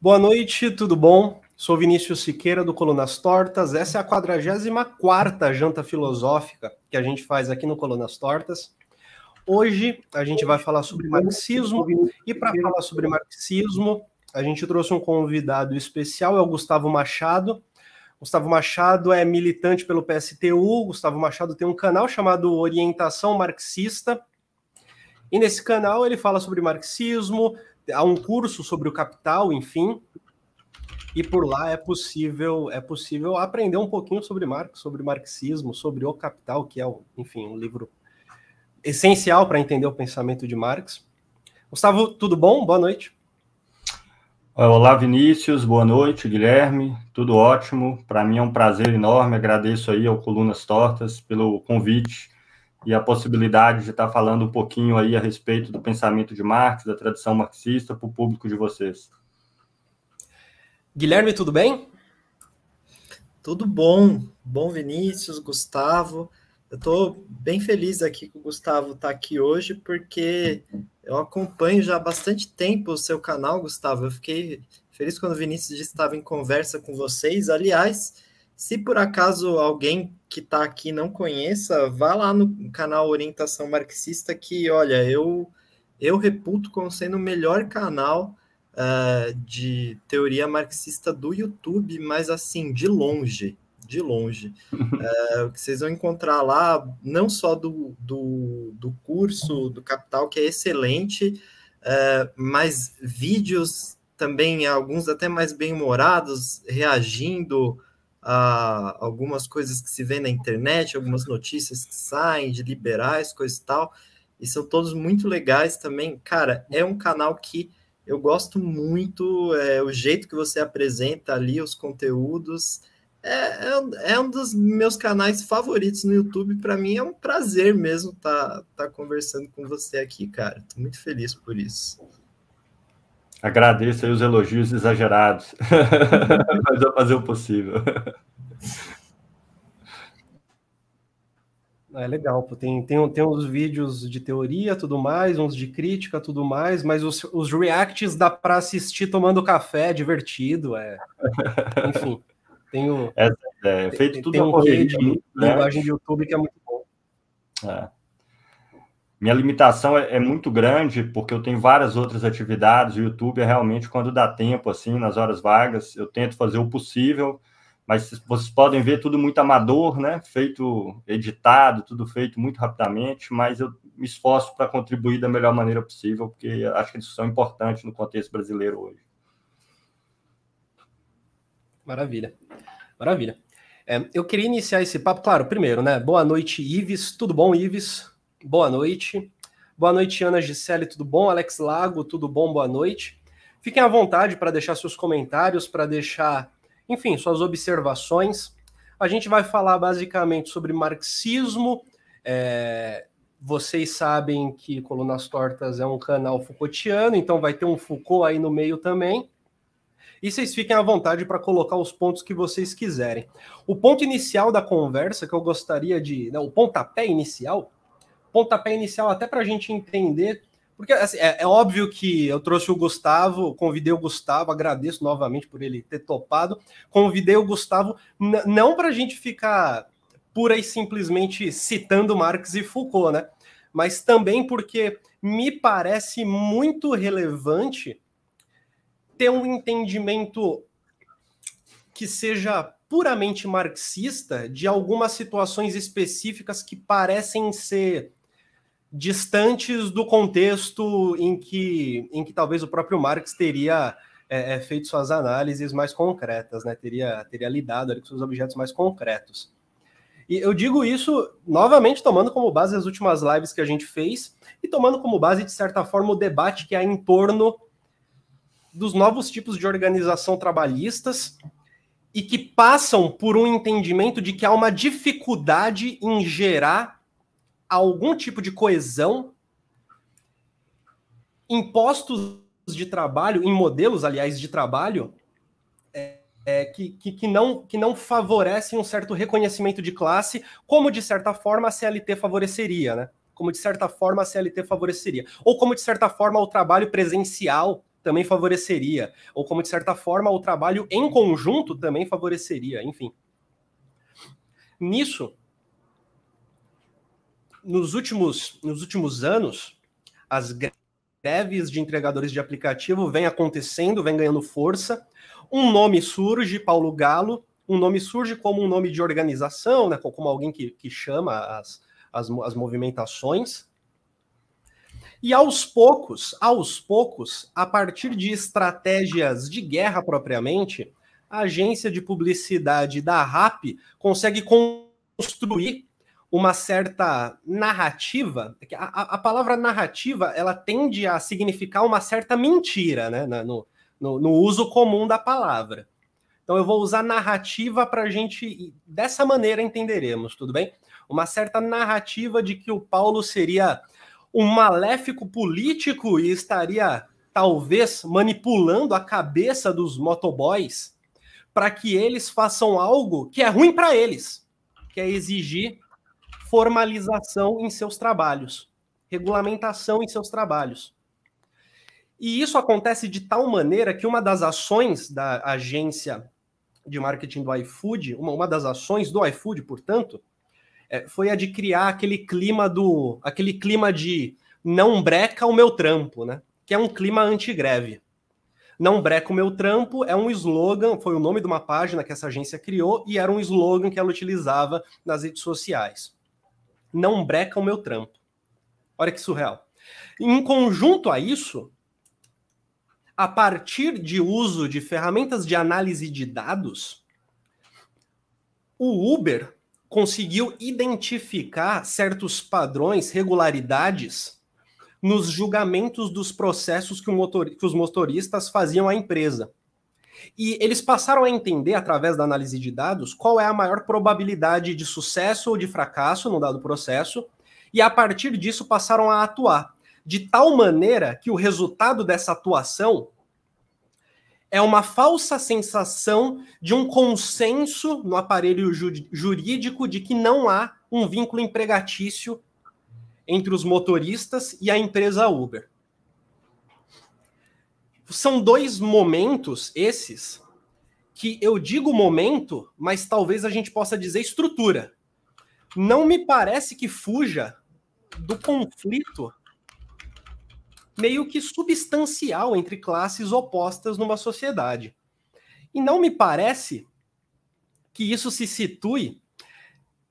Boa noite, tudo bom? Sou Vinícius Siqueira do Colunas Tortas. Essa é a 44 janta filosófica que a gente faz aqui no Colunas Tortas. Hoje a gente vai falar sobre marxismo e para falar sobre marxismo, a gente trouxe um convidado especial, é o Gustavo Machado. Gustavo Machado é militante pelo PSTU. Gustavo Machado tem um canal chamado Orientação Marxista. E nesse canal ele fala sobre marxismo, há um curso sobre o capital, enfim, e por lá é possível é possível aprender um pouquinho sobre Marx, sobre marxismo, sobre o capital, que é, enfim, um livro essencial para entender o pensamento de Marx. Gustavo, tudo bom? Boa noite. É, olá, Vinícius. Boa noite, Guilherme. Tudo ótimo. Para mim é um prazer enorme. Agradeço aí ao Colunas Tortas pelo convite e a possibilidade de estar tá falando um pouquinho aí a respeito do pensamento de Marx, da tradição marxista, para o público de vocês. Guilherme, tudo bem? Tudo bom. Bom, Vinícius, Gustavo. Eu estou bem feliz aqui que o Gustavo está aqui hoje, porque eu acompanho já há bastante tempo o seu canal, Gustavo. Eu fiquei feliz quando o Vinícius estava em conversa com vocês. Aliás, se por acaso alguém que está aqui não conheça, vá lá no canal Orientação Marxista, que olha, eu, eu reputo como sendo o melhor canal uh, de teoria marxista do YouTube, mas assim, de longe, de longe. uh, o que vocês vão encontrar lá, não só do, do, do curso do Capital, que é excelente, uh, mas vídeos também, alguns até mais bem-humorados, reagindo a algumas coisas que se vê na internet, algumas notícias que saem de liberais, coisas e tal, e são todos muito legais também. Cara, é um canal que eu gosto muito, é, o jeito que você apresenta ali os conteúdos. É, é, é um dos meus canais favoritos no YouTube. Para mim é um prazer mesmo estar tá, tá conversando com você aqui, cara. Estou muito feliz por isso. Agradeço aí os elogios exagerados, mas vou fazer o possível. É legal, tem, tem, tem uns vídeos de teoria, tudo mais, uns de crítica, tudo mais, mas os, os reacts dá para assistir tomando café, é divertido, é. Enfim, tem o... É, é feito tudo tem, tem um quê de né? linguagem de YouTube que é muito bom. É. Minha limitação é, é, muito grande, porque eu tenho várias outras atividades. O YouTube é realmente quando dá tempo, assim, nas horas vagas, eu tento fazer o possível. Mas vocês podem ver tudo muito amador, né? Feito, editado, tudo feito muito rapidamente. Mas eu me esforço para contribuir da melhor maneira possível, porque acho que eles são importantes no contexto brasileiro hoje. Maravilha, maravilha. É, eu queria iniciar esse papo, claro, primeiro, né? Boa noite, Ives. Tudo bom, Ives? Boa noite. Boa noite, Ana Gisele, tudo bom? Alex Lago, tudo bom? Boa noite. Fiquem à vontade para deixar seus comentários, para deixar, enfim, suas observações. A gente vai falar basicamente sobre marxismo. É, vocês sabem que Colunas Tortas é um canal Foucaultiano, então vai ter um Foucault aí no meio também. E vocês fiquem à vontade para colocar os pontos que vocês quiserem. O ponto inicial da conversa que eu gostaria de. Né, o pontapé inicial pontapé inicial até para a gente entender, porque assim, é, é, óbvio que eu trouxe o Gustavo, convidei o Gustavo, agradeço novamente por ele ter topado, convidei o Gustavo não para a gente ficar pura e simplesmente citando Marx e Foucault, né? Mas também porque me parece muito relevante ter um entendimento que seja puramente marxista de algumas situações específicas que parecem ser distantes do contexto em que, em que talvez o próprio Marx teria é, é, feito suas análises mais concretas, né? teria, teria lidado ali com seus objetos mais concretos. E eu digo isso novamente tomando como base as últimas lives que a gente fez e tomando como base, de certa forma, o debate que há em torno dos novos tipos de organização trabalhistas e que passam por um entendimento de que há uma dificuldade em gerar algum tipo de coesão, impostos de trabalho, em modelos, aliás, de trabalho, é, é, que, que, que, não, que não favorecem um certo reconhecimento de classe, como de certa forma a CLT favoreceria, né? Como de certa forma a CLT favoreceria. Ou como de certa forma o trabalho presencial também favoreceria. Ou como de certa forma o trabalho em conjunto também favoreceria, enfim. Nisso, nos últimos, nos últimos anos, as greves de entregadores de aplicativo vêm acontecendo, vêm ganhando força. Um nome surge, Paulo Galo, um nome surge como um nome de organização, né, como alguém que, que chama as, as, as movimentações. E aos poucos, aos poucos, a partir de estratégias de guerra propriamente, a agência de publicidade da RAP consegue construir uma certa narrativa, é a, a, palavra narrativa ela tende a significar uma certa mentira, né, no, no, no uso comum da palavra. Então eu vou usar narrativa para a gente, dessa maneira entenderemos, tudo bem? Uma certa narrativa de que o Paulo seria um maléfico político e estaria talvez manipulando a cabeça dos motoboys para que eles façam algo que é ruim para eles, que é exigir formalização em seus trabalhos, regulamentação em seus trabalhos. E isso acontece de tal maneira que uma das ações da agência de marketing do iFood, uma, uma das ações do iFood, portanto, é, foi a de criar aquele clima do aquele clima de não breca o meu trampo, né? Que é um clima antigreve. Não breca o meu trampo é um slogan, foi o nome de uma página que essa agência criou e era um slogan que ela utilizava nas redes sociais não breca o meu trampo. Olha que surreal. Em conjunto a isso, a partir de uso de ferramentas de análise de dados, o Uber conseguiu identificar certos padrões, regularidades nos julgamentos dos processos que, motor, que os motoristas faziam à empresa. E eles passaram a entender, através da análise de dados, qual é a maior probabilidade de sucesso ou de fracasso no dado processo, e a partir disso passaram a atuar, de tal maneira que o resultado dessa atuação é uma falsa sensação de um consenso no aparelho jurídico de que não há um vínculo empregatício entre os motoristas e a empresa Uber são dois momentos esses que eu digo momento, mas talvez a gente possa dizer estrutura. Não me parece que fuja do conflito meio que substancial entre classes opostas numa sociedade. E não me parece que isso se situe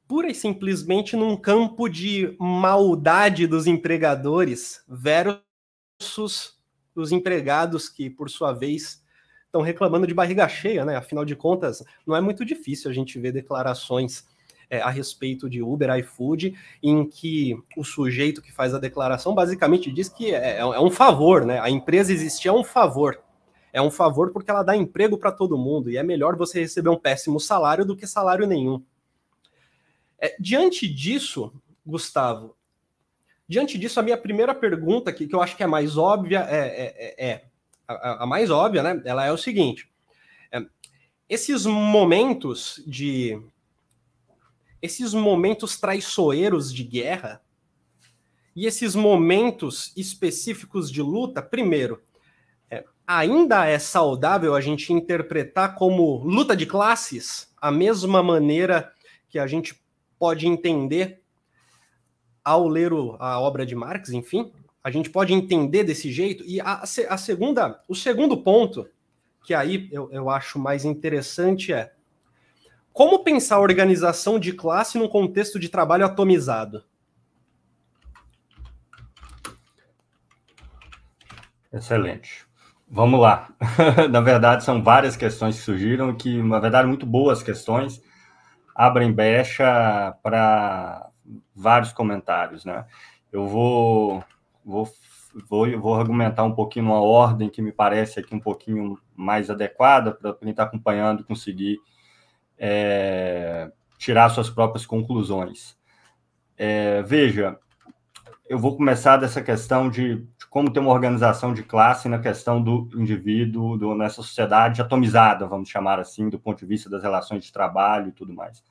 pura e simplesmente num campo de maldade dos empregadores versus dos empregados que, por sua vez, estão reclamando de barriga cheia, né? Afinal de contas, não é muito difícil a gente ver declarações é, a respeito de Uber, iFood, em que o sujeito que faz a declaração basicamente diz que é, é um é favor, né? A empresa existir é um favor. É um favor porque ela dá emprego para todo mundo e é melhor você receber um péssimo salário do que salário nenhum. É, diante disso, Gustavo, Diante disso, a minha primeira pergunta, que, que eu acho que é mais óbvia, é, é, é, é a, a, mais óbvia, né? Ela é o seguinte: é, esses momentos de. Esses momentos traiçoeiros de guerra e esses momentos específicos de luta, primeiro, é, ainda é saudável a gente interpretar como luta de classes a mesma maneira que a gente pode entender ao ler a obra de Marx, enfim, a gente pode entender desse jeito. E a, a segunda, o segundo ponto que aí eu, eu acho mais interessante é como pensar a organização de classe num contexto de trabalho atomizado. Excelente. Vamos lá. na verdade, são várias questões que surgiram, que, na verdade, muito boas questões, abrem brecha para vários comentários, né? Eu vou, vou, vou, vou argumentar um pouquinho uma ordem que me parece aqui um pouquinho mais adequada para quem está acompanhando conseguir é, tirar suas próprias conclusões. É, veja, eu vou começar dessa questão de, de, como ter uma organização de classe na questão do indivíduo, do, nessa sociedade atomizada, vamos chamar assim, do ponto de vista das relações de trabalho e tudo mais.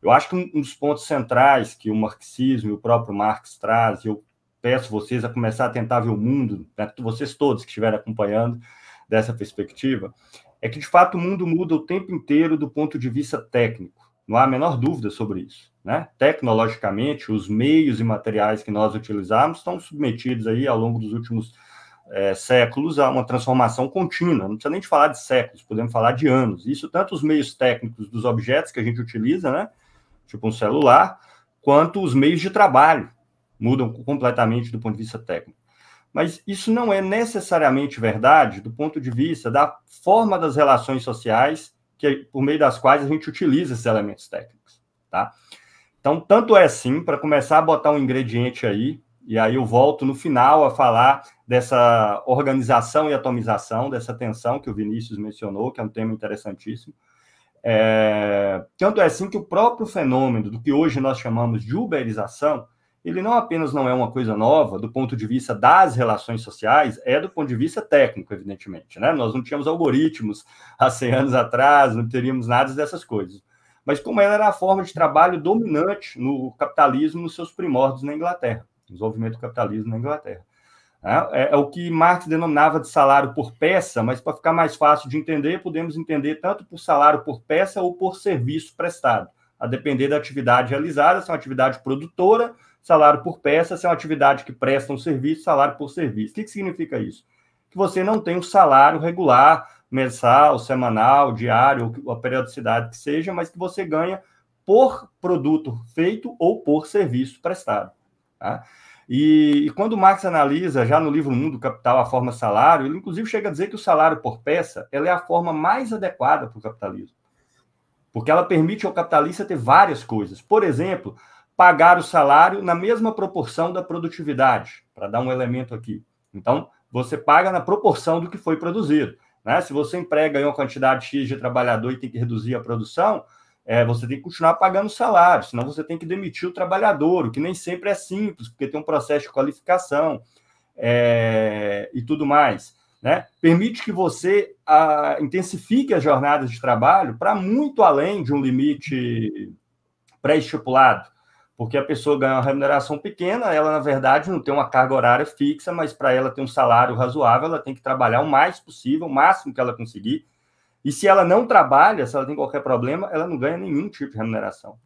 Eu acho que um, dos pontos centrais que o marxismo e o próprio Marx traz, eu peço vocês a começar a tentar ver o mundo, né, vocês todos que estiverem acompanhando dessa perspectiva, é que de fato o mundo muda o tempo inteiro do ponto de vista técnico. Não há a menor dúvida sobre isso. Né? Tecnologicamente, os meios e materiais que nós utilizamos estão submetidos aí ao longo dos últimos é, séculos a uma transformação contínua. Não precisa nem de falar de séculos, podemos falar de anos. Isso tanto os meios técnicos dos objetos que a gente utiliza, né? tipo um celular, quanto os meios de trabalho mudam completamente do ponto de vista técnico. Mas isso não é necessariamente verdade do ponto de vista da forma das relações sociais que por meio das quais a gente utiliza esses elementos técnicos, tá? Então, tanto é assim, para começar a botar um ingrediente aí, e aí eu volto no final a falar dessa organização e atomização, dessa tensão que o Vinícius mencionou, que é um tema interessantíssimo, é, tanto é assim que o próprio fenômeno do que hoje nós chamamos de uberização, ele não apenas não é uma coisa nova do ponto de vista das relações sociais, é do ponto de vista técnico, evidentemente. Né? Nós não tínhamos algoritmos há 100 anos atrás, não teríamos nada dessas coisas. Mas como ela era a forma de trabalho dominante no capitalismo nos seus primórdios na Inglaterra, desenvolvimento do capitalismo na Inglaterra. Né? É, é, o que Marx denominava de salário por peça, mas para ficar mais fácil de entender, podemos entender tanto por salário por peça ou por serviço prestado, a depender da atividade realizada, se é uma atividade produtora, salário por peça, se é uma atividade que presta um serviço, salário por serviço. O que, que significa isso? Que você não tem um salário regular, mensal, semanal, diário, ou a periodicidade que seja, mas que você ganha por produto feito ou por serviço prestado. Tá? E, e, quando Marx analisa, já no livro Mundo Capital, a forma salário, ele inclusive chega a dizer que o salário por peça ela é a forma mais adequada para o capitalismo. Porque ela permite ao capitalista ter várias coisas. Por exemplo, pagar o salário na mesma proporção da produtividade, para dar um elemento aqui. Então, você paga na proporção do que foi produzido. Né? Se você emprega uma quantidade X de trabalhador e tem que reduzir a produção, é, você tem que continuar pagando salário, senão você tem que demitir o trabalhador, o que nem sempre é simples, porque tem um processo de qualificação é, e tudo mais. Né? Permite que você a, intensifique as jornadas de trabalho para muito além de um limite pré-estipulado, porque a pessoa ganha uma remuneração pequena, ela, na verdade, não tem uma carga horária fixa, mas para ela ter um salário razoável, ela tem que trabalhar o mais possível, o máximo que ela conseguir, e se ela não trabalha, se ela tem qualquer problema, ela não ganha nenhum tipo de remuneração.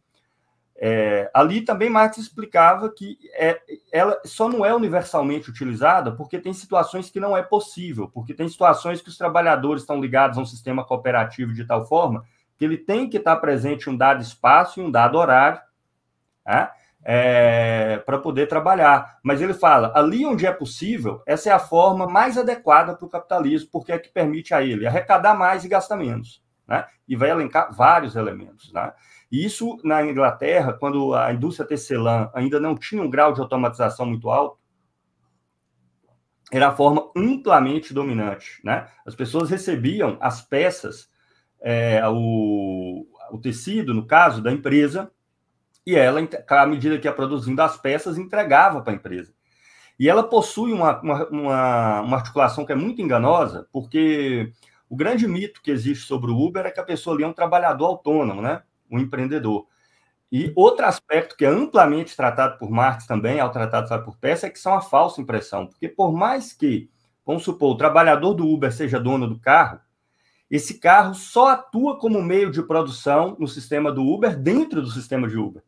É, ali também Marx explicava que é, ela só não é universalmente utilizada porque tem situações que não é possível, porque tem situações que os trabalhadores estão ligados a um sistema cooperativo de tal forma que ele tem que estar presente em um dado espaço e um dado horário. Né? é, para poder trabalhar. Mas ele fala, ali onde é possível, essa é a forma mais adequada para o capitalismo, porque é que permite a ele arrecadar mais e gastar menos. Né? E vai elencar vários elementos. Né? isso na Inglaterra, quando a indústria tecelã ainda não tinha um grau de automatização muito alto, era a forma amplamente dominante. Né? As pessoas recebiam as peças, é, o, o tecido, no caso, da empresa, e ela, à medida que ia produzindo as peças, entregava para a empresa. E ela possui uma, uma, uma, articulação que é muito enganosa, porque o grande mito que existe sobre o Uber é que a pessoa ali é um trabalhador autônomo, né? um empreendedor. E outro aspecto que é amplamente tratado por Marx também, ao tratado por Peça, é que são é a falsa impressão. Porque por mais que, vamos supor, o trabalhador do Uber seja dono do carro, esse carro só atua como meio de produção no sistema do Uber dentro do sistema de Uber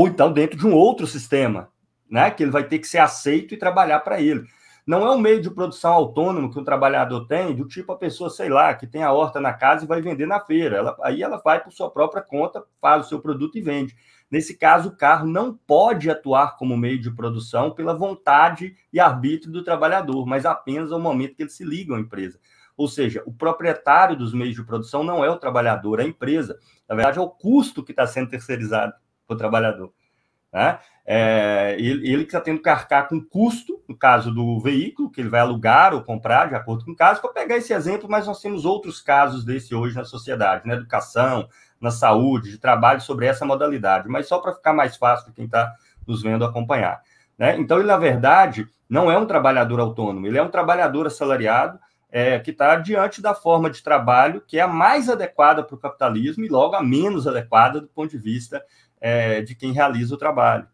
ou então dentro de um outro sistema, né? Que ele vai ter que ser aceito e trabalhar para ele. Não é um meio de produção autônomo que um trabalhador tem, do tipo a pessoa, sei lá, que tem a horta na casa e vai vender na feira. Ela, aí ela vai por sua própria conta, faz o seu produto e vende. Nesse caso, o carro não pode atuar como meio de produção pela vontade e arbítrio do trabalhador, mas apenas ao momento que ele se liga à empresa. Ou seja, o proprietário dos meios de produção não é o trabalhador, é a empresa. Na verdade, é o custo que está sendo terceirizado para o trabalhador. Né? É, ele, ele está tendo que arcar com custo, no caso do veículo, que ele vai alugar ou comprar, de acordo com o caso. Para pegar esse exemplo, mas nós temos outros casos desse hoje na sociedade, na educação, na saúde, de trabalho sobre essa modalidade, mas só para ficar mais fácil para quem está nos vendo acompanhar. Né? Então, ele, na verdade, não é um trabalhador autônomo, ele é um trabalhador assalariado é, que está diante da forma de trabalho que é a mais adequada para o capitalismo e logo a menos adequada do ponto de vista é, de quem realiza o trabalho.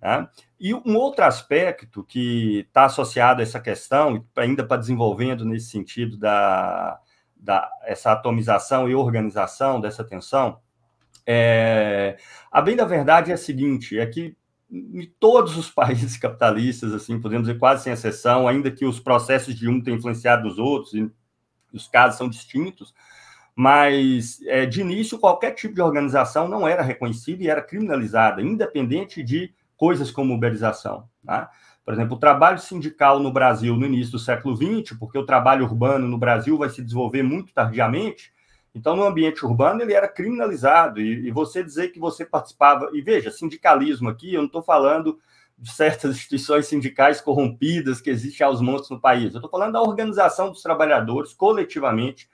Né? E um outro aspecto que está associado a essa questão, ainda para desenvolvendo nesse sentido da, da essa atomização e organização dessa tensão, é, a bem da verdade é a seguinte: é que em todos os países capitalistas, assim, podemos dizer quase sem exceção, ainda que os processos de um tenham influenciado os outros, e os casos são distintos, mas é, de início qualquer tipo de organização não era reconhecida e era criminalizada, independente de coisas como uberização. Tá? Por exemplo, o trabalho sindical no Brasil no início do século XX, porque o trabalho urbano no Brasil vai se desenvolver muito tardiamente, então no ambiente urbano ele era criminalizado e, e você dizer que você participava. E veja, sindicalismo aqui, eu não estou falando de certas instituições sindicais corrompidas que existem aos montes no país, eu estou falando da organização dos trabalhadores coletivamente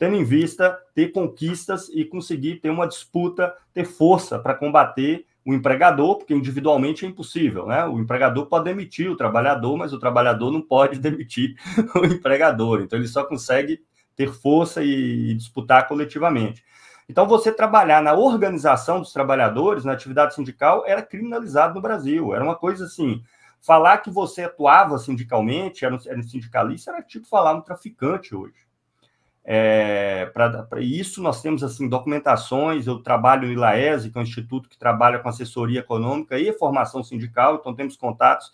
tendo em vista ter conquistas e conseguir ter uma disputa, ter força para combater o empregador, porque individualmente é impossível, né? O empregador pode demitir o trabalhador, mas o trabalhador não pode demitir o empregador. Então ele só consegue ter força e, disputar coletivamente. Então você trabalhar na organização dos trabalhadores, na atividade sindical, era criminalizado no Brasil. Era uma coisa assim, falar que você atuava sindicalmente, era um, era um sindicalista, era tipo falar um traficante hoje. É, para isso, nós temos assim documentações. Eu trabalho no ILAESE, que é um instituto que trabalha com assessoria econômica e formação sindical, então temos contatos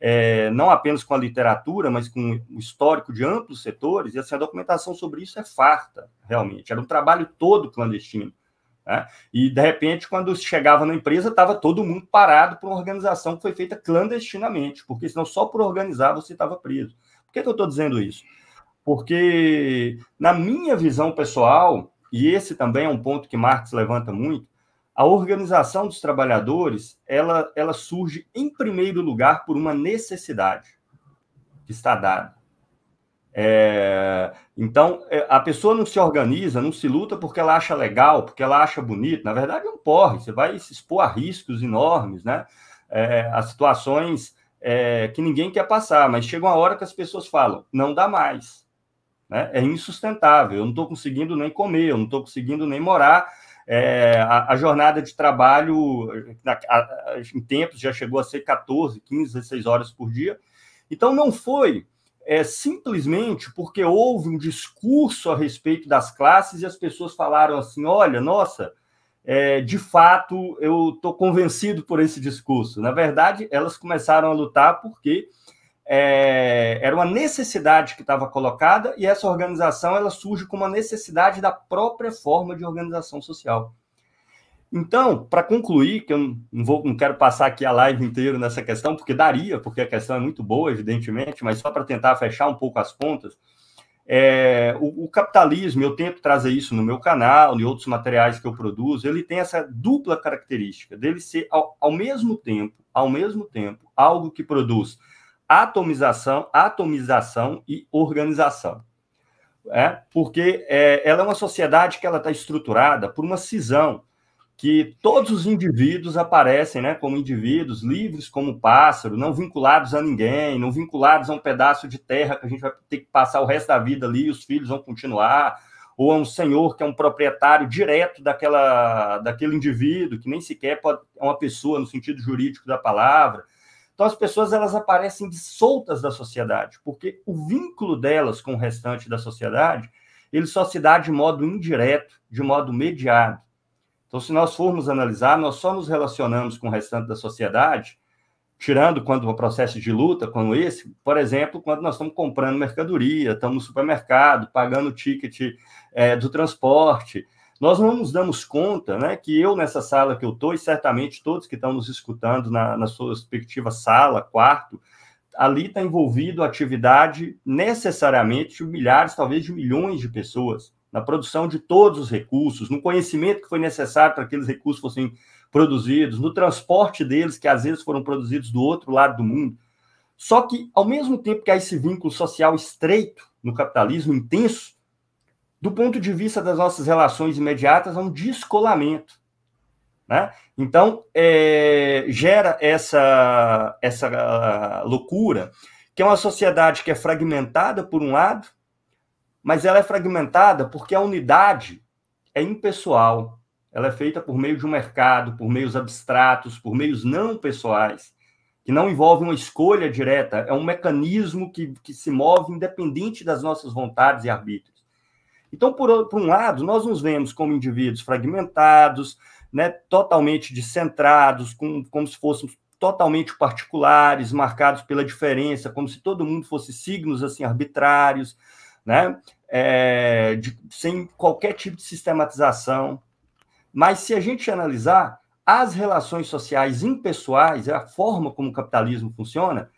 é, não apenas com a literatura, mas com o histórico de amplos setores, e assim, a documentação sobre isso é farta, realmente. Era um trabalho todo clandestino. Né? E, de repente, quando chegava na empresa, estava todo mundo parado por uma organização que foi feita clandestinamente, porque senão só por organizar você estava preso. Por que, que eu estou dizendo isso? porque, na minha visão pessoal, e esse também é um ponto que Marx levanta muito, a organização dos trabalhadores ela, ela surge, em primeiro lugar, por uma necessidade que está dada. É, então, é, a pessoa não se organiza, não se luta porque ela acha legal, porque ela acha bonito. Na verdade, é um porre, você vai se expor a riscos enormes, né? É, a situações é, que ninguém quer passar, mas chega uma hora que as pessoas falam, não dá mais. Né? É insustentável. Eu não estou conseguindo nem comer, eu não estou conseguindo nem morar. É, a, a, jornada de trabalho a, a, em tempos já chegou a ser 14, 15, 16 horas por dia. Então, não foi é, simplesmente porque houve um discurso a respeito das classes e as pessoas falaram assim: olha, nossa. É, de fato, eu estou convencido por esse discurso. Na verdade, elas começaram a lutar porque é, era uma necessidade que estava colocada e essa organização ela surge como uma necessidade da própria forma de organização social. Então, para concluir, que eu não, vou, não quero passar aqui a live inteira nessa questão, porque daria, porque a questão é muito boa, evidentemente, mas só para tentar fechar um pouco as pontas, é, o, o, capitalismo, eu tento trazer isso no meu canal, e outros materiais que eu produzo, ele tem essa dupla característica dele ser, ao, ao mesmo tempo, ao mesmo tempo, algo que produz atomização, atomização e organização. É, porque é, ela é uma sociedade que ela está estruturada por uma cisão, que todos os indivíduos aparecem né, como indivíduos livres como pássaro, não vinculados a ninguém, não vinculados a um pedaço de terra que a gente vai ter que passar o resto da vida ali, e os filhos vão continuar, ou a um senhor que é um proprietário direto daquela, daquele indivíduo, que nem sequer pode, é uma pessoa no sentido jurídico da palavra. Então as pessoas elas aparecem soltas da sociedade, porque o vínculo delas com o restante da sociedade, ele só se dá de modo indireto, de modo mediado. Então se nós formos analisar, nós só nos relacionamos com o restante da sociedade tirando quando o processo de luta como esse, por exemplo, quando nós estamos comprando mercadoria, estamos no supermercado, pagando o ticket é, do transporte, nós não nos damos conta, né, que eu nessa sala que eu estou, e certamente todos que estão nos escutando na, na sua respectiva sala, quarto, ali está envolvido a atividade necessariamente de milhares, talvez de milhões de pessoas, na produção de todos os recursos, no conhecimento que foi necessário para que aqueles recursos fossem produzidos, no transporte deles, que às vezes foram produzidos do outro lado do mundo. Só que, ao mesmo tempo que há esse vínculo social estreito no capitalismo intenso, do ponto de vista das nossas relações imediatas, há um descolamento. Né? Então, é, gera essa, essa ah, loucura, que é uma sociedade que é fragmentada, por um lado, mas ela é fragmentada porque a unidade é impessoal. Ela é feita por meio de um mercado, por meios abstratos, por meios não pessoais, que não envolve uma escolha direta, é um mecanismo que, que se move independente das nossas vontades e arbítrios. Então, por, por um lado, nós nos vemos como indivíduos fragmentados, né, totalmente descentrados, com, como se fôssemos totalmente particulares, marcados pela diferença, como se todo mundo fosse signos assim arbitrários, né, é, de, sem qualquer tipo de sistematização. Mas se a gente analisar as relações sociais impessoais, é a forma como o capitalismo funciona,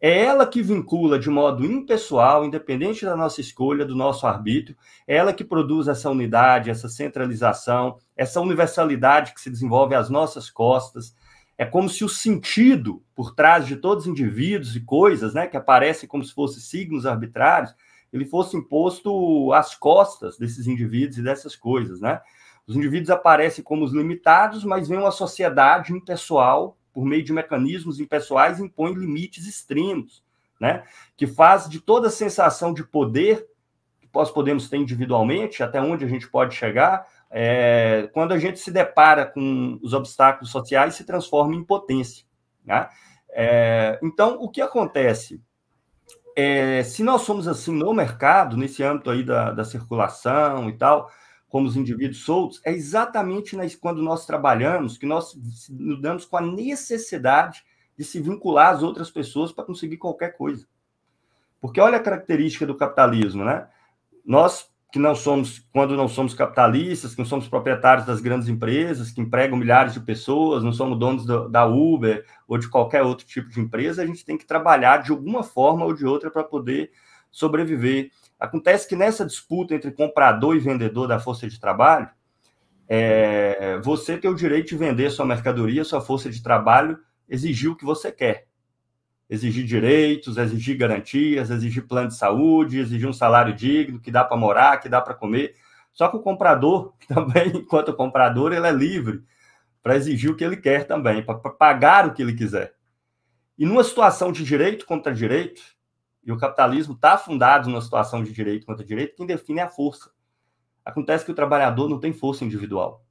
é ela que vincula de modo impessoal, independente da nossa escolha, do nosso arbítrio, é ela que produz essa unidade, essa centralização, essa universalidade que se desenvolve às nossas costas. É como se o sentido por trás de todos os indivíduos e coisas, né, que aparecem como se fossem signos arbitrários, ele fosse imposto às costas desses indivíduos e dessas coisas, né? Os indivíduos aparecem como os limitados, mas vem uma sociedade impessoal por meio de mecanismos impessoais, impõe limites extremos, né? que faz de toda sensação de poder que nós podemos ter individualmente, até onde a gente pode chegar, é, quando a gente se depara com os obstáculos sociais, se transforma em potência. Né? É, então, o que acontece? É, se nós somos assim no mercado, nesse âmbito aí da, da circulação e tal, como os indivíduos soltos, é exatamente quando nós trabalhamos que nós nos damos com a necessidade de se vincular às outras pessoas para conseguir qualquer coisa. Porque olha a característica do capitalismo, né? Nós que não somos, quando não somos capitalistas, que não somos proprietários das grandes empresas, que empregam milhares de pessoas, não somos donos do, da Uber ou de qualquer outro tipo de empresa, a gente tem que trabalhar de alguma forma ou de outra para poder sobreviver. Acontece que nessa disputa entre comprador e vendedor da força de trabalho, é, você tem o direito de vender sua mercadoria, sua força de trabalho, exigir o que você quer. Exigir direitos, exigir garantias, exigir plano de saúde, exigir um salário digno, que dá para morar, que dá para comer. Só que o comprador também, enquanto comprador, ele é livre para exigir o que ele quer também, para pagar o que ele quiser. E numa situação de direito contra direito, e o capitalismo está fundado numa situação de direito contra direito, quem define é a força. Acontece que o trabalhador não tem força individual.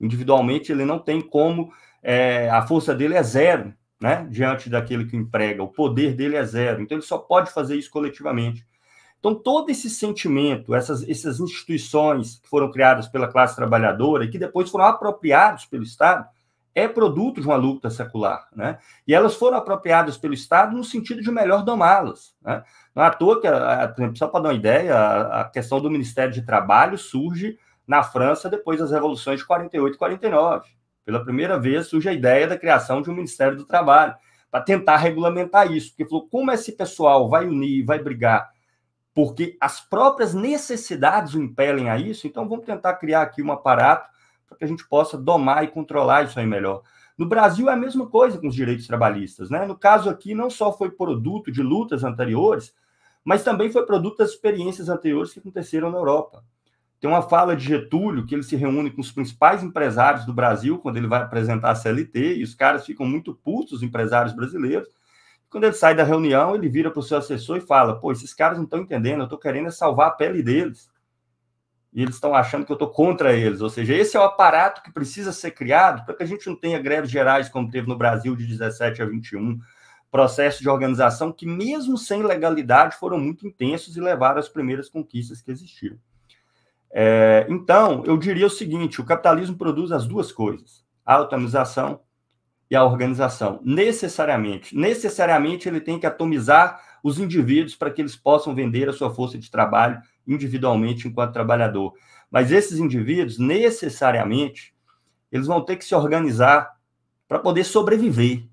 Individualmente, ele não tem como. É, a força dele é zero, né? Diante daquele que emprega. O poder dele é zero. Então, ele só pode fazer isso coletivamente. Então, todo esse sentimento, essas, essas instituições que foram criadas pela classe trabalhadora e que depois foram apropriados pelo Estado, é produto de uma luta secular, né? E elas foram apropriadas pelo Estado no sentido de melhor domá-las, né? Não é à toa que, ah, ah, só para dar uma ideia, a, questão do Ministério de Trabalho surge na França depois das revoluções de 48 e 49. Pela primeira vez surge a ideia da criação de um Ministério do Trabalho para tentar regulamentar isso, porque falou como esse pessoal vai unir, vai brigar, porque as próprias necessidades o impelem a isso. Então vamos tentar criar aqui um aparato para que a gente possa domar e controlar isso aí melhor. No Brasil é a mesma coisa com os direitos trabalhistas, né? No caso aqui, não só foi produto de lutas anteriores, mas também foi produto das experiências anteriores que aconteceram na Europa. Tem uma fala de Getúlio que ele se reúne com os principais empresários do Brasil quando ele vai apresentar a CLT, e os caras ficam muito putos, os empresários brasileiros. Quando ele sai da reunião, ele vira para o seu assessor e fala: pô, esses caras não estão entendendo, eu estou querendo é salvar a pele deles e eles estão achando que eu estou contra eles. Ou seja, esse é o aparato que precisa ser criado para que a gente não tenha greves gerais, como teve no Brasil de 17 a 21, processos de organização que, mesmo sem legalidade, foram muito intensos e levaram às primeiras conquistas que existiram. É, então, eu diria o seguinte: o capitalismo produz as duas coisas, a atomização e a organização. Necessariamente, necessariamente ele tem que atomizar os indivíduos para que eles possam vender a sua força de trabalho individualmente enquanto trabalhador. Mas esses indivíduos, necessariamente, eles vão ter que se organizar para poder sobreviver.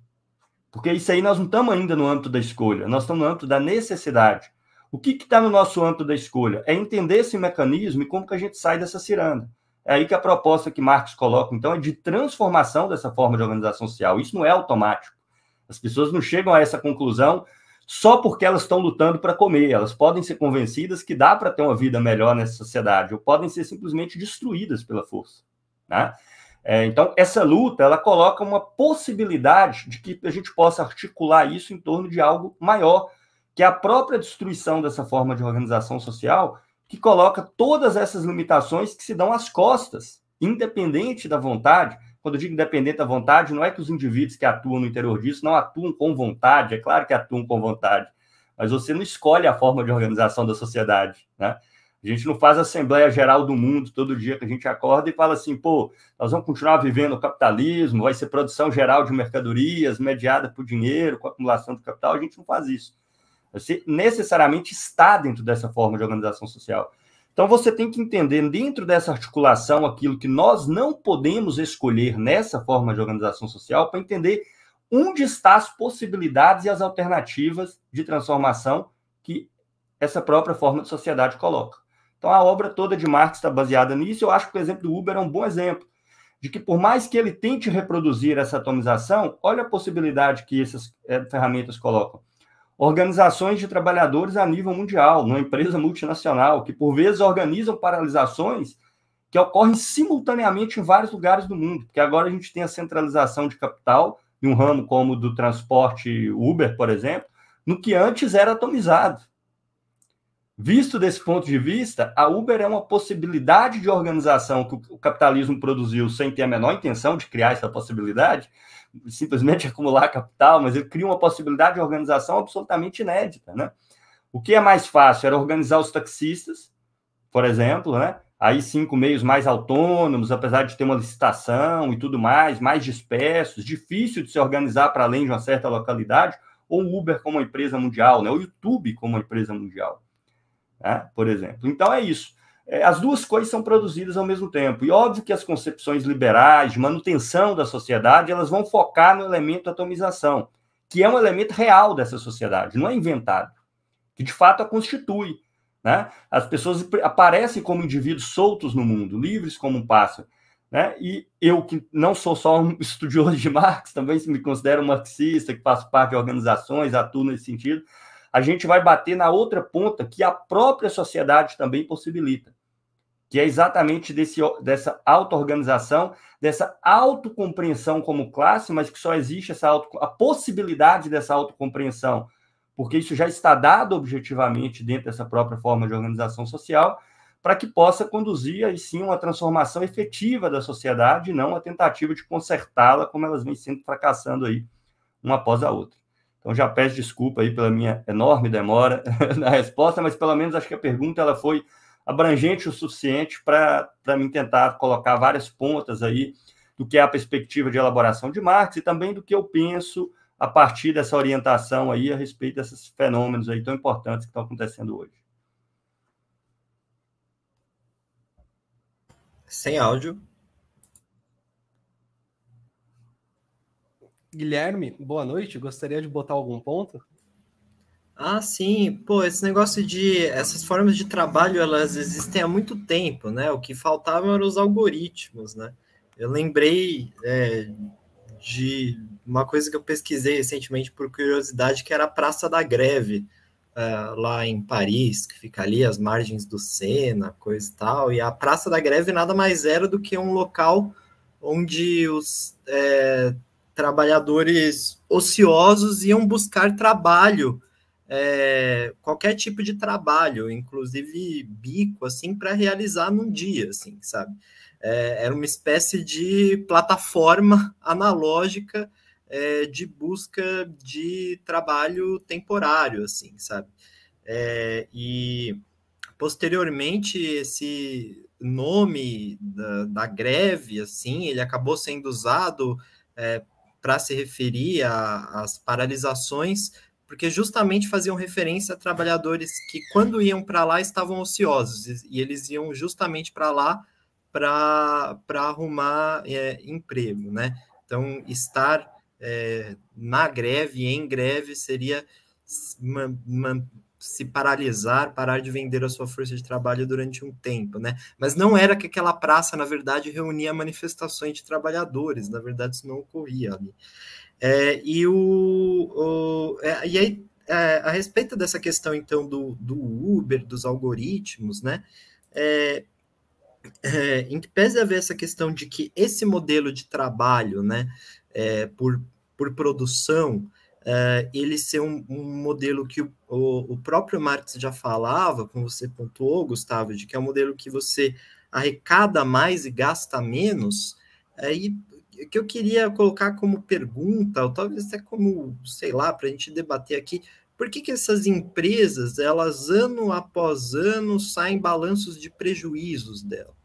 Porque isso aí nós não estamos ainda no âmbito da escolha, nós estamos no âmbito da necessidade. O que está no nosso âmbito da escolha? É entender esse mecanismo e como que a gente sai dessa ciranda. É aí que a proposta que Marx coloca, então, é de transformação dessa forma de organização social. Isso não é automático. As pessoas não chegam a essa conclusão só porque elas estão lutando para comer. Elas podem ser convencidas que dá para ter uma vida melhor nessa sociedade, ou podem ser simplesmente destruídas pela força. Né? É, então, essa luta ela coloca uma possibilidade de que a gente possa articular isso em torno de algo maior, que é a própria destruição dessa forma de organização social, que coloca todas essas limitações que se dão às costas, independente da vontade, quando eu digo independente da vontade, não é que os indivíduos que atuam no interior disso não atuam com vontade, é claro que atuam com vontade, mas você não escolhe a forma de organização da sociedade, né? A gente não faz a Assembleia Geral do Mundo todo dia que a gente acorda e fala assim, pô, nós vamos continuar vivendo o capitalismo, vai ser produção geral de mercadorias, mediada por dinheiro, com acumulação de capital, a gente não faz isso. Você necessariamente está dentro dessa forma de organização social. Então você tem que entender dentro dessa articulação aquilo que nós não podemos escolher nessa forma de organização social para entender onde estão as possibilidades e as alternativas de transformação que essa própria forma de sociedade coloca. Então a obra toda de Marx está baseada nisso. Eu acho que o exemplo do Uber é um bom exemplo de que por mais que ele tente reproduzir essa atomização, olha a possibilidade que essas eh, ferramentas colocam organizações de trabalhadores a nível mundial, numa empresa multinacional, que por vezes organizam paralisações que ocorrem simultaneamente em vários lugares do mundo, porque agora a gente tem a centralização de capital em um ramo como o do transporte Uber, por exemplo, no que antes era atomizado. Visto desse ponto de vista, a Uber é uma possibilidade de organização que o capitalismo produziu sem ter a menor intenção de criar essa possibilidade, simplesmente acumular capital, mas ele cria uma possibilidade de organização absolutamente inédita, né? O que é mais fácil era organizar os taxistas, por exemplo, né? Aí cinco meios mais autônomos, apesar de ter uma licitação e tudo mais, mais dispersos, difícil de se organizar para além de uma certa localidade, ou o Uber como uma empresa mundial, né? O YouTube como uma empresa mundial, né? por exemplo. Então é isso. É, as duas coisas são produzidas ao mesmo tempo. E óbvio que as concepções liberais, de manutenção da sociedade, elas vão focar no elemento atomização, que é um elemento real dessa sociedade, não é inventado, que de fato a constitui. Né? As pessoas aparecem como indivíduos soltos no mundo, livres como um pássaro. Né? E eu, que não sou só um estudioso de Marx, também me considero marxista, que faço parte de organizações, atuo nesse sentido, a gente vai bater na outra ponta que a própria sociedade também possibilita que é exatamente desse, dessa auto-organização, dessa autocompreensão como classe, mas que só existe essa auto, a possibilidade dessa autocompreensão, porque isso já está dado objetivamente dentro dessa própria forma de organização social, para que possa conduzir, aí sim, uma transformação efetiva da sociedade, e não a tentativa de consertá-la, como elas vêm sendo fracassando aí, uma após a outra. Então, já peço desculpa aí pela minha enorme demora na resposta, mas pelo menos acho que a pergunta ela foi abrangente o suficiente para me tentar colocar várias pontas aí do que é a perspectiva de elaboração de Marx e também do que eu penso a partir dessa orientação aí a respeito desses fenômenos aí tão importantes que estão acontecendo hoje. Sem áudio. Guilherme, boa noite. Gostaria de botar algum ponto? Ah, sim, pô, esse negócio de essas formas de trabalho, elas existem há muito tempo, né? O que faltavam eram os algoritmos, né? Eu lembrei é, de uma coisa que eu pesquisei recentemente por curiosidade, que era a Praça da Greve, é, lá em Paris, que fica ali às margens do Sena, coisa e tal. E a Praça da Greve nada mais era do que um local onde os é, trabalhadores ociosos iam buscar trabalho é, qualquer tipo de trabalho, inclusive bico, assim, para realizar num dia, assim, sabe? É, era uma espécie de plataforma analógica é, de busca de trabalho temporário, assim, sabe? É, e posteriormente esse nome da, da, greve, assim, ele acabou sendo usado é, para se referir às paralisações porque justamente faziam referência a trabalhadores que, quando iam para lá, estavam ociosos, e eles iam justamente para lá para arrumar é, emprego, né? Então, estar é, na greve, em greve, seria se paralisar, parar de vender a sua força de trabalho durante um tempo, né? Mas não era que aquela praça, na verdade, reunia manifestações de trabalhadores, na verdade, isso não ocorria ali. É, e, o, o é, e aí, é, a respeito dessa questão, então, do, do Uber, dos algoritmos, né? É, é, em que pese a haver essa questão de que esse modelo de trabalho, né, é, por, por produção, ele ser um, um, modelo que o, o, o próprio Marx já falava, como você pontuou, Gustavo, de que é um modelo que você arrecada mais e gasta menos, aí que eu queria colocar como pergunta, ou talvez até como, sei lá, para a gente debater aqui, por que, que essas empresas, elas ano após ano, saem balanços de prejuízos dela?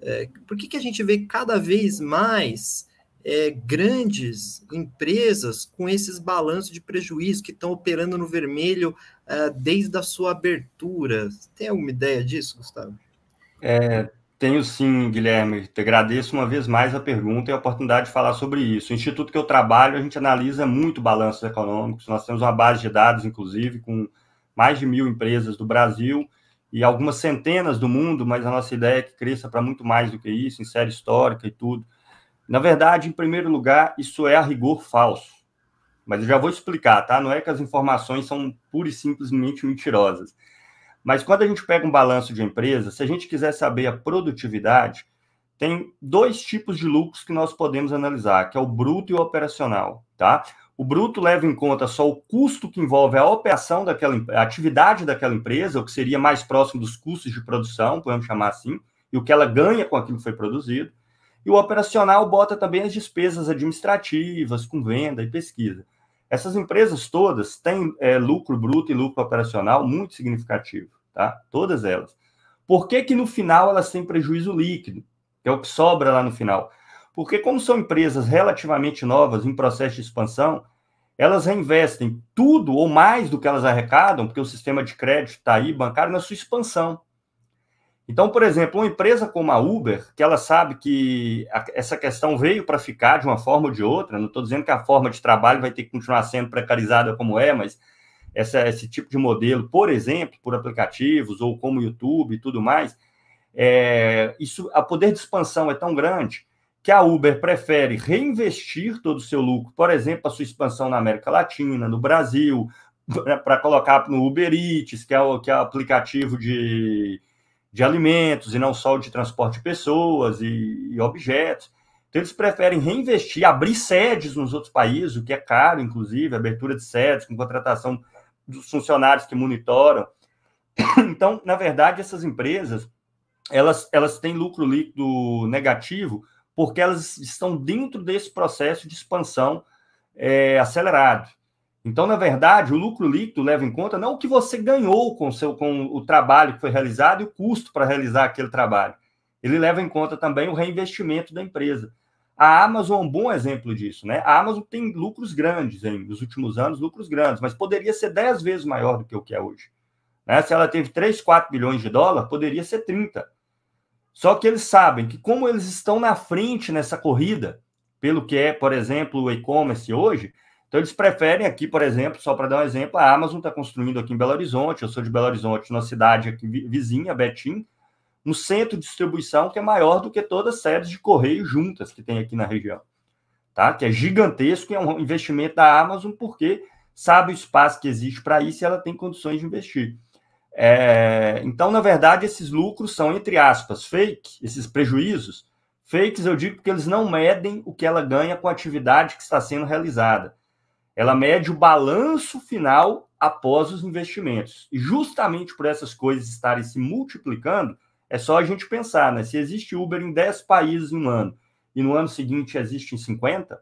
É, por que, que a gente vê cada vez mais é, grandes empresas com esses balanços de prejuízo que estão operando no vermelho é, desde a sua abertura? Tem alguma ideia disso, Gustavo? É, tenho sim, Guilherme. Te agradeço uma vez mais a pergunta e a oportunidade de falar sobre isso. O instituto que eu trabalho, a gente analisa muito balanços econômicos. Nós temos uma base de dados, inclusive, com mais de mil empresas do Brasil e algumas centenas do mundo, mas a nossa ideia é que cresça para muito mais do que isso, em série histórica e tudo. Na verdade, em primeiro lugar, isso é a rigor falso. Mas eu já vou explicar, tá? Não é que as informações são pura e simplesmente mentirosas. Mas quando a gente pega um balanço de empresa, se a gente quiser saber a produtividade, tem dois tipos de lucros que nós podemos analisar, que é o bruto e o operacional, tá? O bruto leva em conta só o custo que envolve a operação daquela a atividade daquela empresa, o que seria mais próximo dos custos de produção, podemos chamar assim, e o que ela ganha com aquilo que foi produzido. E o operacional bota também as despesas administrativas, com venda e pesquisa. Essas empresas todas têm é, lucro bruto e lucro operacional muito significativo, tá? Todas elas. Por que, que no final elas têm prejuízo líquido, que é o que sobra lá no final? Porque, como são empresas relativamente novas, em processo de expansão, elas reinvestem tudo ou mais do que elas arrecadam, porque o sistema de crédito está aí, bancário, na sua expansão. Então, por exemplo, uma empresa como a Uber, que ela sabe que a, essa questão veio para ficar de uma forma ou de outra, não estou dizendo que a forma de trabalho vai ter que continuar sendo precarizada como é, mas essa, esse tipo de modelo, por exemplo, por aplicativos ou como YouTube e tudo mais, é, isso, a poder de expansão é tão grande que a Uber prefere reinvestir todo o seu lucro, por exemplo, a sua expansão na América Latina, no Brasil, para colocar no Uber Eats, que é o, que é o aplicativo de de alimentos e não só de transporte de pessoas e, e objetos. Então, eles preferem reinvestir, abrir sedes nos outros países, o que é caro, inclusive, abertura de sedes, com contratação dos funcionários que monitoram. Então, na verdade, essas empresas elas, elas têm lucro líquido negativo porque elas estão dentro desse processo de expansão é, acelerado. Então, na verdade, o lucro líquido leva em conta não o que você ganhou com, seu, com o trabalho que foi realizado e o custo para realizar aquele trabalho. Ele leva em conta também o reinvestimento da empresa. A Amazon é um bom exemplo disso, né? A Amazon tem lucros grandes hein? nos últimos anos, lucros grandes, mas poderia ser 10 vezes maior do que o que é hoje. Né? Se ela teve 3, 4 bilhões de dólar, poderia ser 30. Só que eles sabem que, como eles estão na frente nessa corrida, pelo que é, por exemplo, o e-commerce hoje, então, eles preferem aqui, por exemplo, só para dar um exemplo, a Amazon está construindo aqui em Belo Horizonte, eu sou de Belo Horizonte, uma cidade aqui vizinha, Betim, um centro de distribuição que é maior do que todas as sedes de correio juntas que tem aqui na região, tá? Que é gigantesco e é um investimento da Amazon porque sabe o espaço que existe para isso e ela tem condições de investir. É... Então, na verdade, esses lucros são, entre aspas, fake, esses prejuízos. Fakes eu digo porque eles não medem o que ela ganha com a atividade que está sendo realizada. Ela mede o balanço final após os investimentos. E justamente por essas coisas estarem se multiplicando, é só a gente pensar, né? Se existe Uber em 10 países em um ano e no ano seguinte existe em 50,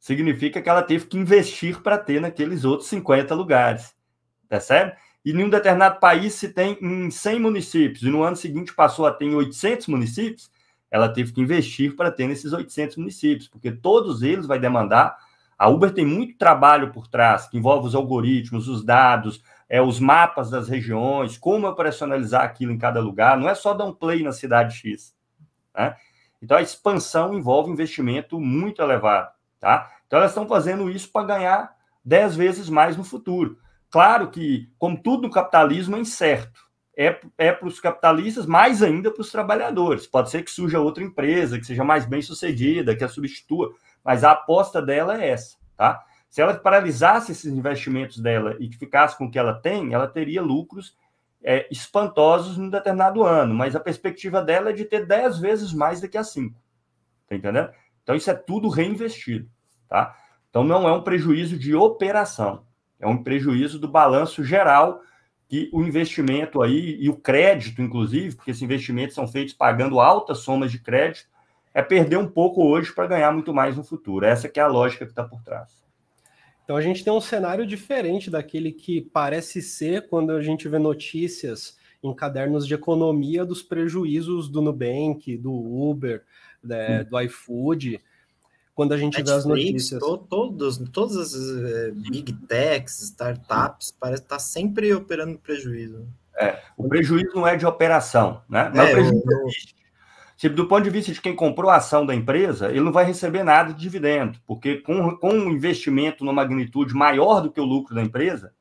significa que ela teve que investir para ter naqueles outros 50 lugares. Tá certo E em um determinado país se tem em 100 municípios e no ano seguinte passou a ter em 800 municípios, ela teve que investir para ter nesses 800 municípios, porque todos eles vai demandar a Uber tem muito trabalho por trás, que envolve os algoritmos, os dados, é, os mapas das regiões, como operacionalizar aquilo em cada lugar. Não é só dar um play na cidade X. Né? Então, a expansão envolve investimento muito elevado. Tá? Então, elas estão fazendo isso para ganhar 10 vezes mais no futuro. Claro que, como tudo no capitalismo, é incerto. É, é para os capitalistas, mais ainda para os trabalhadores. Pode ser que surja outra empresa, que seja mais bem sucedida, que a substitua. Mas a aposta dela é essa, tá? Se ela paralisasse esses investimentos dela e ficasse com o que ela tem, ela teria lucros é, espantosos num determinado ano, mas a perspectiva dela é de ter 10 vezes mais daqui a 5. Tá entendendo? Então isso é tudo reinvestido, tá? Então não é um prejuízo de operação, é um prejuízo do balanço geral que o investimento aí e o crédito, inclusive, porque esses investimentos são feitos pagando altas somas de crédito, é perder um pouco hoje para ganhar muito mais no futuro. Essa que é a lógica que está por trás. Então a gente tem um cenário diferente daquele que parece ser quando a gente vê notícias em cadernos de economia dos prejuízos do Nubank, do Uber, né, hum. do iFood. Quando a gente Netflix, vê as notícias. To, todos, todas as eh, big techs, startups, parece estar tá sempre operando prejuízo. É, o prejuízo não é de operação, né? Mas é, o prejuízo existe do ponto de vista de quem comprou a ação da empresa, ele não vai receber nada de dividendo, porque com, com um investimento numa magnitude maior do que o lucro da empresa,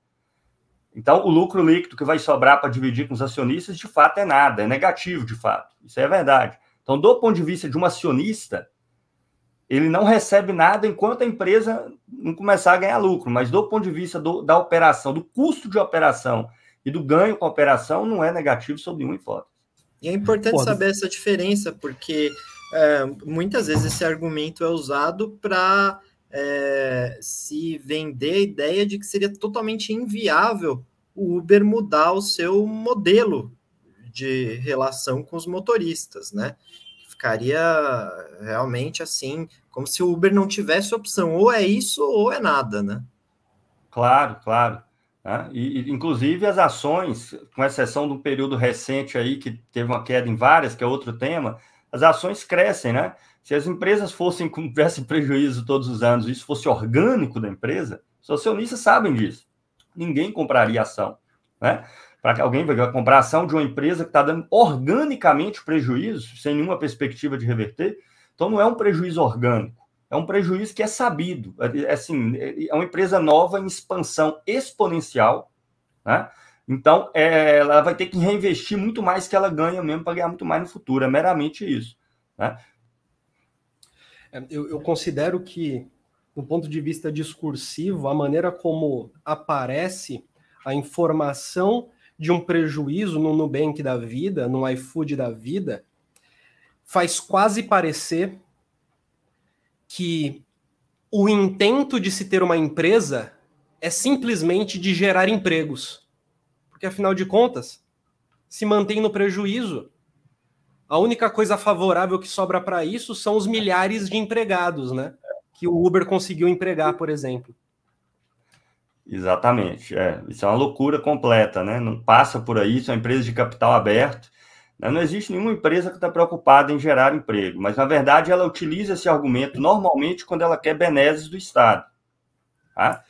então o lucro líquido que vai sobrar para dividir com os acionistas, de fato, é nada, é negativo, de fato. Isso é verdade. Então, do ponto de vista de um acionista, ele não recebe nada enquanto a empresa não começar a ganhar lucro, mas do ponto de vista do, da operação, do custo de operação e do ganho com a operação, não é negativo sob nenhuma hipótese. E é importante Pode. saber essa diferença, porque é, muitas vezes esse argumento é usado para é, se vender a ideia de que seria totalmente inviável o Uber mudar o seu modelo de relação com os motoristas, né? Ficaria realmente assim, como se o Uber não tivesse opção, ou é isso ou é nada, né? Claro, claro. Né? E, inclusive, as ações, com exceção do período recente aí, que teve uma queda em várias, que é outro tema, as ações crescem, né? Se as empresas fossem tivessem prejuízo todos os anos, isso fosse orgânico da empresa, os acionistas sabem disso. Ninguém compraria ação, né? Para que alguém vai comprar ação de uma empresa que está dando organicamente prejuízo, sem nenhuma perspectiva de reverter, então não é um prejuízo orgânico é um prejuízo que é sabido. É, é assim, é, é uma empresa nova em expansão exponencial, né? Então, é, ela vai ter que reinvestir muito mais que ela ganha mesmo para ganhar muito mais no futuro. É meramente isso. Né? É, eu, eu considero que, do ponto de vista discursivo, a maneira como aparece a informação de um prejuízo no Nubank da vida, no iFood da vida, faz quase parecer que o intento de se ter uma empresa é simplesmente de gerar empregos. Porque, afinal de contas, se mantém no prejuízo. A única coisa favorável que sobra para isso são os milhares de empregados, né? Que o Uber conseguiu empregar, por exemplo. Exatamente. É. Isso é uma loucura completa, né? Não passa por aí, isso é uma empresa de capital aberto não existe nenhuma empresa que está preocupada em gerar emprego, mas, na verdade, ela utiliza esse argumento normalmente quando ela quer benesses do Estado. Tá?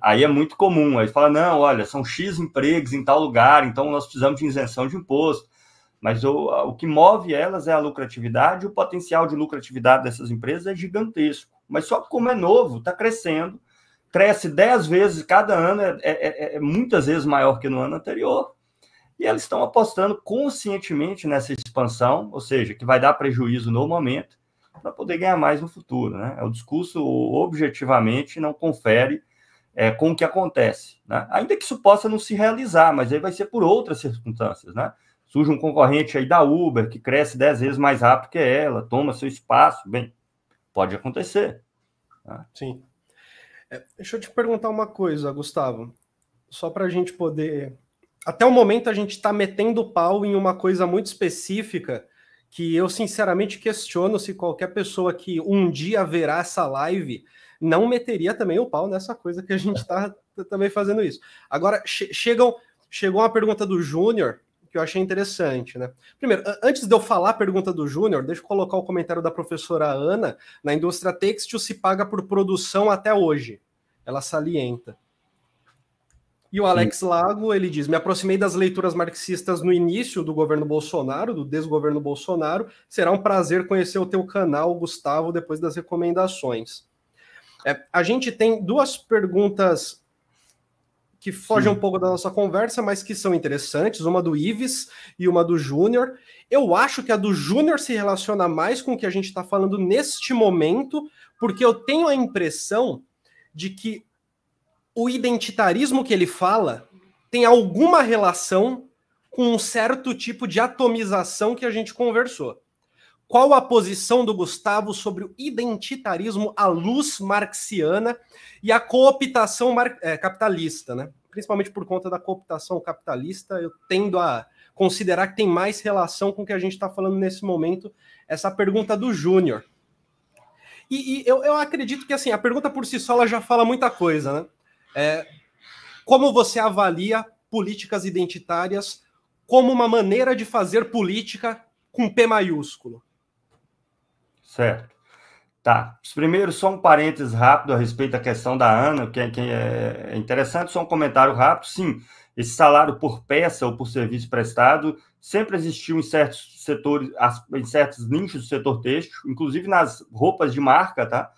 Aí é muito comum, aí fala, não, olha, são X empregos em tal lugar, então nós precisamos de isenção de imposto. Mas o, o que move elas é a lucratividade, o potencial de lucratividade dessas empresas é gigantesco. Mas só que como é novo, está crescendo, cresce 10 vezes cada ano, é, é, é, é muitas vezes maior que no ano anterior. E elas estão apostando conscientemente nessa expansão, ou seja, que vai dar prejuízo no momento para poder ganhar mais no futuro. Né? O discurso objetivamente não confere é, com o que acontece. Né? Ainda que isso possa não se realizar, mas aí vai ser por outras circunstâncias. Né? Surge um concorrente aí da Uber que cresce dez vezes mais rápido que ela, toma seu espaço. Bem, pode acontecer. Né? Sim. É, deixa eu te perguntar uma coisa, Gustavo. Só para a gente poder até o momento a gente está metendo pau em uma coisa muito específica que eu sinceramente questiono se qualquer pessoa que um dia verá essa live não meteria também o pau nessa coisa que a gente está também fazendo isso. Agora che chegam chegou uma pergunta do Júnior que eu achei interessante, né? Primeiro, antes de eu falar a pergunta do Júnior, deixa eu colocar o comentário da professora Ana, na indústria têxtil se paga por produção até hoje. Ela salienta. E o Alex Sim. Lago, ele diz: me aproximei das leituras marxistas no início do governo Bolsonaro, do desgoverno Bolsonaro. Será um prazer conhecer o teu canal, Gustavo, depois das recomendações. É, a gente tem duas perguntas que fogem Sim. um pouco da nossa conversa, mas que são interessantes, uma do Ives e uma do Júnior. Eu acho que a do Júnior se relaciona mais com o que a gente está falando neste momento, porque eu tenho a impressão de que o identitarismo que ele fala tem alguma relação com um certo tipo de atomização que a gente conversou. Qual a posição do Gustavo sobre o identitarismo à luz marxiana e a cooptação é, capitalista, né? Principalmente por conta da cooptação capitalista, eu tendo a considerar que tem mais relação com o que a gente está falando nesse momento, essa pergunta do Júnior. E, e eu, eu, acredito que assim, a pergunta por si só ela já fala muita coisa, né? É, como você avalia políticas identitárias como uma maneira de fazer política com P maiúsculo? Certo. Tá. Primeiro, só um parênteses rápido a respeito da questão da Ana, que é, que é, é interessante, só um comentário rápido. Sim, esse salário por peça ou por serviço prestado sempre existiu em certos setores, em certos nichos do setor têxtil, inclusive nas roupas de marca, tá?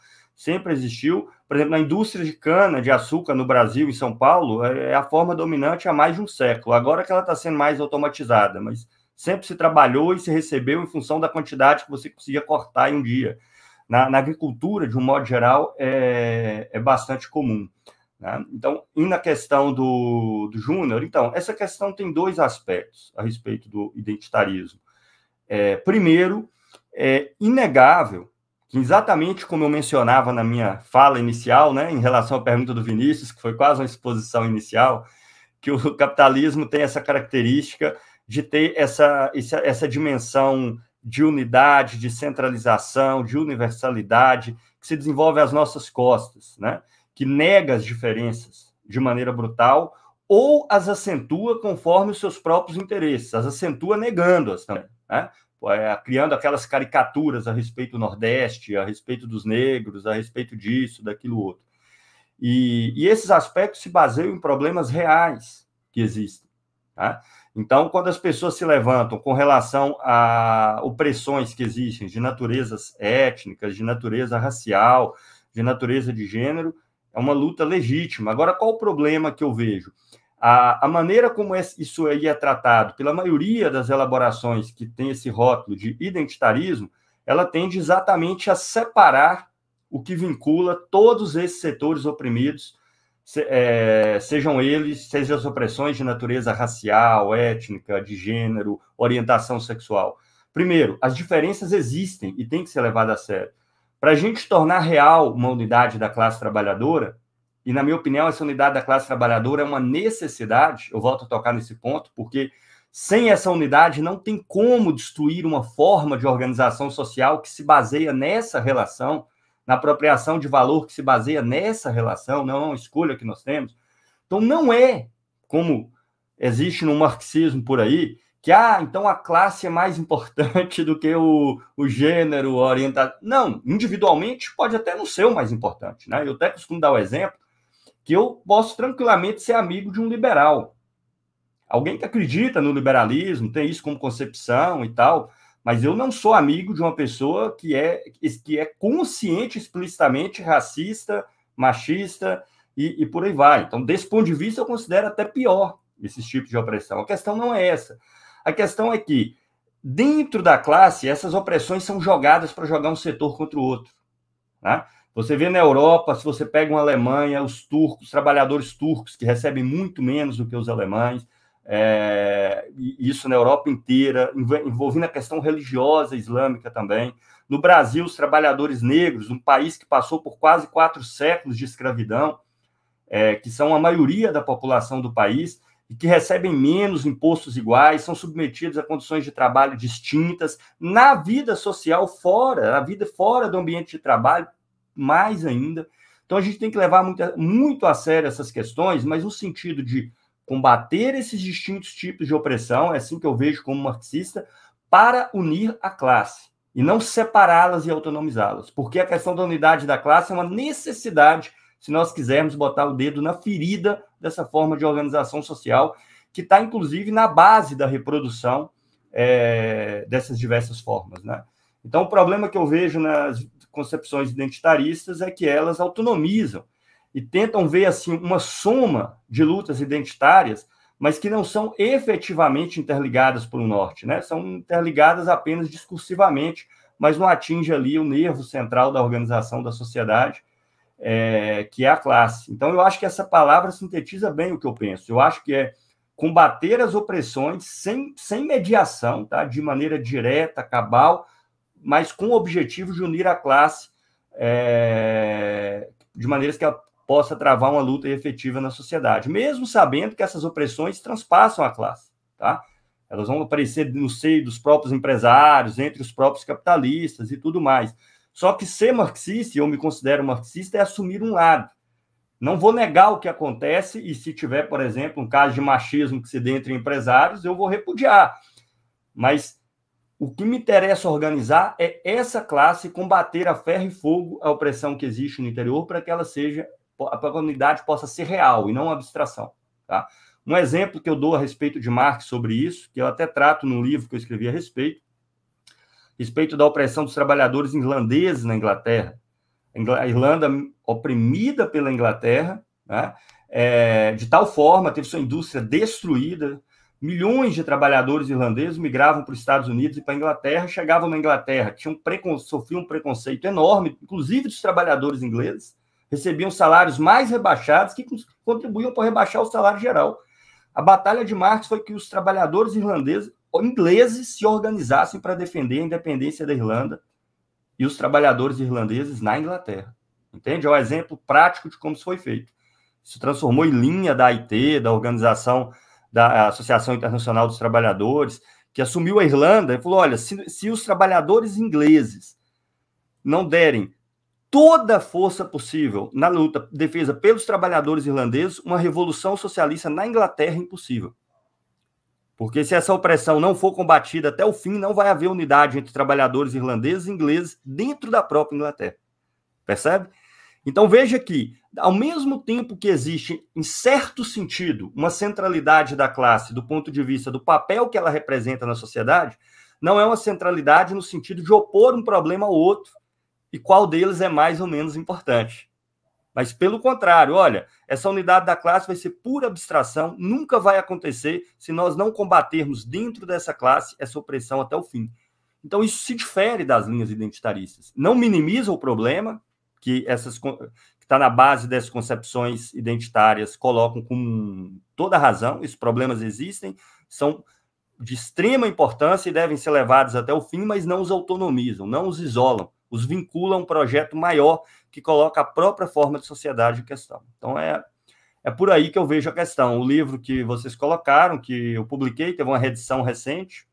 sempre existiu. Por exemplo, na indústria de cana, de açúcar no Brasil, em São Paulo, é, é a forma dominante há mais de um século. Agora que ela está sendo mais automatizada, mas sempre se trabalhou e se recebeu em função da quantidade que você conseguia cortar em um dia. Na, na agricultura, de um modo geral, é, é bastante comum. Né? Então, e na questão do, do Júnior, então, essa questão tem dois aspectos a respeito do identitarismo. É, primeiro, é inegável exatamente como eu mencionava na minha fala inicial, né, em relação à pergunta do Vinícius, que foi quase uma exposição inicial, que o capitalismo tem essa característica de ter essa, essa, essa dimensão de unidade, de centralização, de universalidade, que se desenvolve às nossas costas, né? que nega as diferenças de maneira brutal ou as acentua conforme os seus próprios interesses, as acentua negando-as também. Né? é, criando aquelas caricaturas a respeito do Nordeste, a respeito dos negros, a respeito disso, daquilo outro. E, e esses aspectos se baseiam em problemas reais que existem. Tá? Então, quando as pessoas se levantam com relação a opressões que existem de naturezas étnicas, de natureza racial, de natureza de gênero, é uma luta legítima. Agora, qual o problema que eu vejo? A, a maneira como isso aí é tratado pela maioria das elaborações que tem esse rótulo de identitarismo, ela tende exatamente a separar o que vincula todos esses setores oprimidos, se, é, sejam eles, sejam as opressões de natureza racial, étnica, de gênero, orientação sexual. Primeiro, as diferenças existem e têm que ser levadas a sério. Para a gente tornar real uma unidade da classe trabalhadora, e na minha opinião, essa unidade da classe trabalhadora é uma necessidade, eu volto a tocar nesse ponto, porque sem essa unidade não tem como destruir uma forma de organização social que se baseia nessa relação, na apropriação de valor que se baseia nessa relação, não é uma escolha que nós temos. Então não é como existe no marxismo por aí, que ah, então a classe é mais importante do que o, o gênero, a orientação. Não, individualmente pode até não ser o mais importante. Né? Eu até costumo dar o exemplo que eu posso tranquilamente ser amigo de um liberal. Alguém que acredita no liberalismo, tem isso como concepção e tal, mas eu não sou amigo de uma pessoa que é, que é consciente, explicitamente racista, machista e, e por aí vai. Então, desse ponto de vista, eu considero até pior esses tipos de opressão. A questão não é essa. A questão é que, dentro da classe, essas opressões são jogadas para jogar um setor contra o outro. né? Você vê na Europa, se você pega uma Alemanha, os turcos, os trabalhadores turcos, que recebem muito menos do que os alemães, é, isso na Europa inteira, envolvendo a questão religiosa islâmica também. No Brasil, os trabalhadores negros, um país que passou por quase quatro séculos de escravidão, é, que são a maioria da população do país, e que recebem menos impostos iguais, são submetidos a condições de trabalho distintas na vida social fora, a vida fora do ambiente de trabalho, mais ainda. Então a gente tem que levar muito, muito a sério essas questões, mas no sentido de combater esses distintos tipos de opressão, é assim que eu vejo como marxista, para unir a classe e não separá-las e autonomizá-las, porque a questão da unidade da classe é uma necessidade se nós quisermos botar o dedo na ferida dessa forma de organização social que está inclusive na base da reprodução é, dessas diversas formas, né? Então, o problema que eu vejo nas concepções identitaristas é que elas autonomizam e tentam ver assim uma soma de lutas identitárias, mas que não são efetivamente interligadas pelo norte, né? São interligadas apenas discursivamente, mas não atinge ali o nervo central da organização da sociedade, é, que é a classe. Então eu acho que essa palavra sintetiza bem o que eu penso. Eu acho que é combater as opressões sem, sem mediação, tá? De maneira direta, cabal, mas com o objetivo de unir a classe é, de maneiras que ela possa travar uma luta efetiva na sociedade, mesmo sabendo que essas opressões transpassam a classe, tá? Elas vão aparecer no seio dos próprios empresários, entre os próprios capitalistas e tudo mais. Só que ser marxista, e eu me considero marxista, é assumir um lado. Não vou negar o que acontece, e se tiver, por exemplo, um caso de machismo que se dê entre empresários, eu vou repudiar. Mas o que me interessa organizar é essa classe combater a ferro e fogo a opressão que existe no interior para que ela seja, a comunidade possa ser real e não abstração. Tá? Um exemplo que eu dou a respeito de Marx sobre isso, que eu até trato no livro que eu escrevi a respeito, respeito da opressão dos trabalhadores irlandeses na Inglaterra. A Irlanda oprimida pela Inglaterra, né? é, de tal forma teve sua indústria destruída, Milhões de trabalhadores irlandeses migravam para os Estados Unidos e para a Inglaterra, chegavam na Inglaterra, tinham precon... sofriam um preconceito enorme, inclusive dos trabalhadores ingleses, recebiam salários mais rebaixados que contribuíam para rebaixar o salário geral. A batalha de Marx foi que os trabalhadores irlandeses, ingleses, se organizassem para defender a independência da Irlanda e os trabalhadores irlandeses na Inglaterra. Entende? É um exemplo prático de como isso foi feito. Se transformou em linha da IT, da organização da Associação Internacional dos Trabalhadores, que assumiu a Irlanda e falou: olha, se, se os trabalhadores ingleses não derem toda a força possível na luta, defesa pelos trabalhadores irlandeses, uma revolução socialista na Inglaterra é impossível. Porque se essa opressão não for combatida até o fim, não vai haver unidade entre trabalhadores irlandeses e ingleses dentro da própria Inglaterra. Percebe? Então veja que, ao mesmo tempo que existe, em certo sentido, uma centralidade da classe do ponto de vista do papel que ela representa na sociedade, não é uma centralidade no sentido de opor um problema ao outro e qual deles é mais ou menos importante. Mas, pelo contrário, olha, essa unidade da classe vai ser pura abstração, nunca vai acontecer se nós não combatermos dentro dessa classe essa opressão até o fim. Então, isso se difere das linhas identitaristas. Não minimiza o problema, que essas que está na base dessas concepções identitárias colocam com toda razão, esses problemas existem, são de extrema importância e devem ser levados até o fim, mas não os autonomizam, não os isolam, os vinculam a um projeto maior que coloca a própria forma de sociedade em questão. Então é é por aí que eu vejo a questão. O livro que vocês colocaram, que eu publiquei, teve uma redição recente,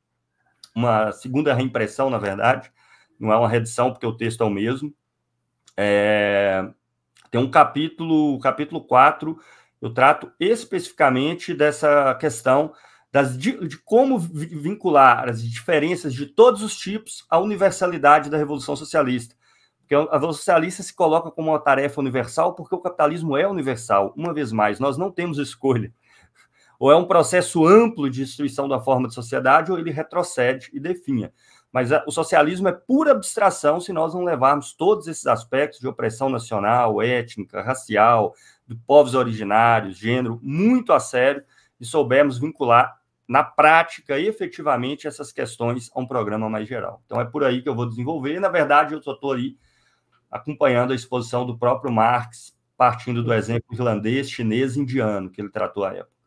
uma segunda reimpressão, na verdade, não é uma redição porque o texto é o mesmo, é, tem um capítulo, o capítulo 4, eu trato especificamente dessa questão das, de, de, como vincular as diferenças de todos os tipos à universalidade da Revolução Socialista. Porque a Revolução Socialista se coloca como uma tarefa universal porque o capitalismo é universal, uma vez mais, nós não temos escolha. Ou é um processo amplo de destruição da forma de sociedade, ou ele retrocede e definha. Mas o socialismo é pura abstração se nós não levarmos todos esses aspectos de opressão nacional, étnica, racial, de povos originários, gênero, muito a sério e soubermos vincular na prática efetivamente essas questões a um programa mais geral. Então é por aí que eu vou desenvolver. E, na verdade, eu estou ali acompanhando a exposição do próprio Marx, partindo do exemplo irlandês, chinês, indiano que ele tratou à época.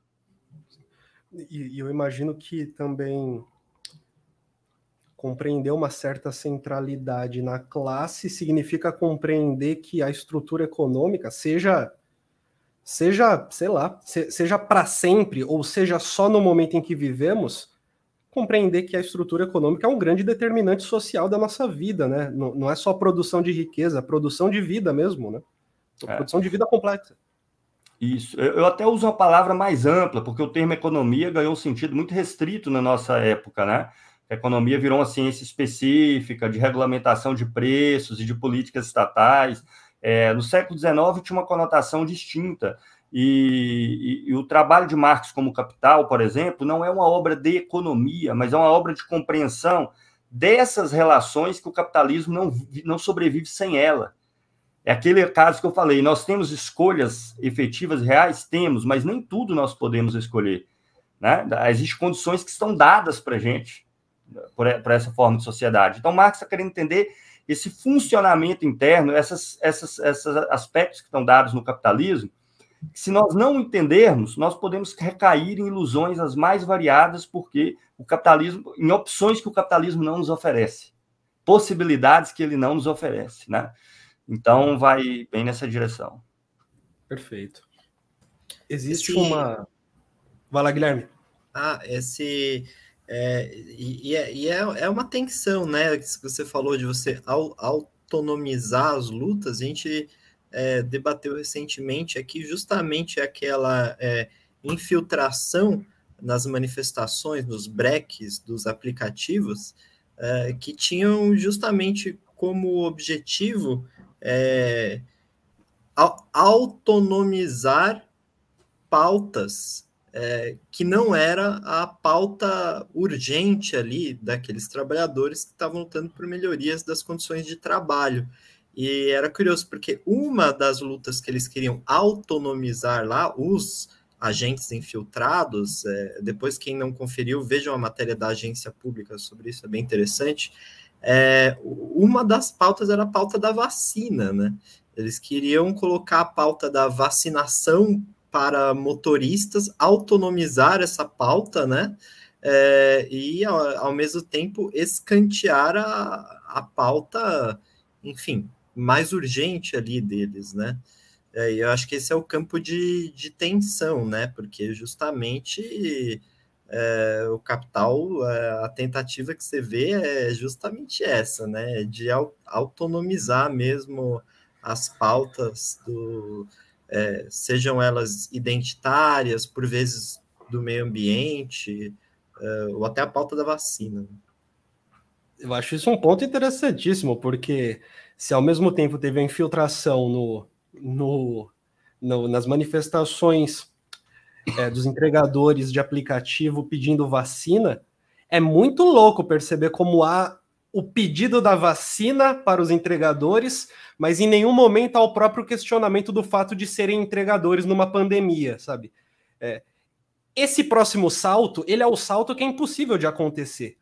E, eu imagino que também Compreender uma certa centralidade na classe significa compreender que a estrutura econômica, seja seja, sei lá, seja para sempre ou seja só no momento em que vivemos, compreender que a estrutura econômica é um grande determinante social da nossa vida, né? Não, não é só produção de riqueza, é produção de vida mesmo, né? É. é. Produção de vida complexa. Isso. Eu até uso uma palavra mais ampla, porque o termo economia ganhou um sentido muito restrito na nossa época, né? economia virou uma ciência específica de regulamentação de preços e de políticas estatais. É, no século XIX tinha uma conotação distinta. E, e, e, o trabalho de Marx como Capital, por exemplo, não é uma obra de economia, mas é uma obra de compreensão dessas relações que o capitalismo não, não sobrevive sem ela. É aquele caso que eu falei: nós temos escolhas efetivas reais? Temos, mas nem tudo nós podemos escolher. Né? Existem condições que estão dadas para a gente por, por essa forma de sociedade. Então, Marx está querendo entender esse funcionamento interno, essas, essas, esses aspectos que estão dados no capitalismo, se nós não entendermos, nós podemos recair em ilusões as mais variadas, porque o capitalismo, em opções que o capitalismo não nos oferece, possibilidades que ele não nos oferece, né? Então vai bem nessa direção. Perfeito. Existe esse... uma. Vai lá, Guilherme. Ah, esse é, e, é, e é, é, uma tensão, né? Que você falou de você autonomizar as lutas, a gente é, debateu recentemente aqui justamente aquela é, infiltração nas manifestações, nos breques dos aplicativos, é, que tinham justamente como objetivo autonomizar pautas é, que não era a pauta urgente ali daqueles trabalhadores que estavam lutando por melhorias das condições de trabalho. E era curioso, porque uma das lutas que eles queriam autonomizar lá, os agentes infiltrados, é, depois quem não conferiu, vejam a matéria da agência pública sobre isso, é bem interessante. É, uma das pautas era a pauta da vacina, né? Eles queriam colocar a pauta da vacinação para motoristas autonomizar essa pauta, né? É, e ao, ao, mesmo tempo escantear a, a pauta, enfim, mais urgente ali deles, né? É, eu acho que esse é o campo de, de tensão, né? Porque justamente é, o capital, é, a tentativa que você vê é justamente essa, né? É de autonomizar mesmo as pautas do, é, sejam elas identitárias, por vezes do meio ambiente, é, ou até a pauta da vacina. Eu acho isso um ponto interessantíssimo, porque se ao mesmo tempo teve a infiltração no, no, no nas manifestações é, dos entregadores de aplicativo pedindo vacina, é muito louco perceber como há o pedido da vacina para os entregadores, mas em nenhum momento há o próprio questionamento do fato de serem entregadores numa pandemia, sabe? É, esse próximo salto, ele é o salto que é impossível de acontecer.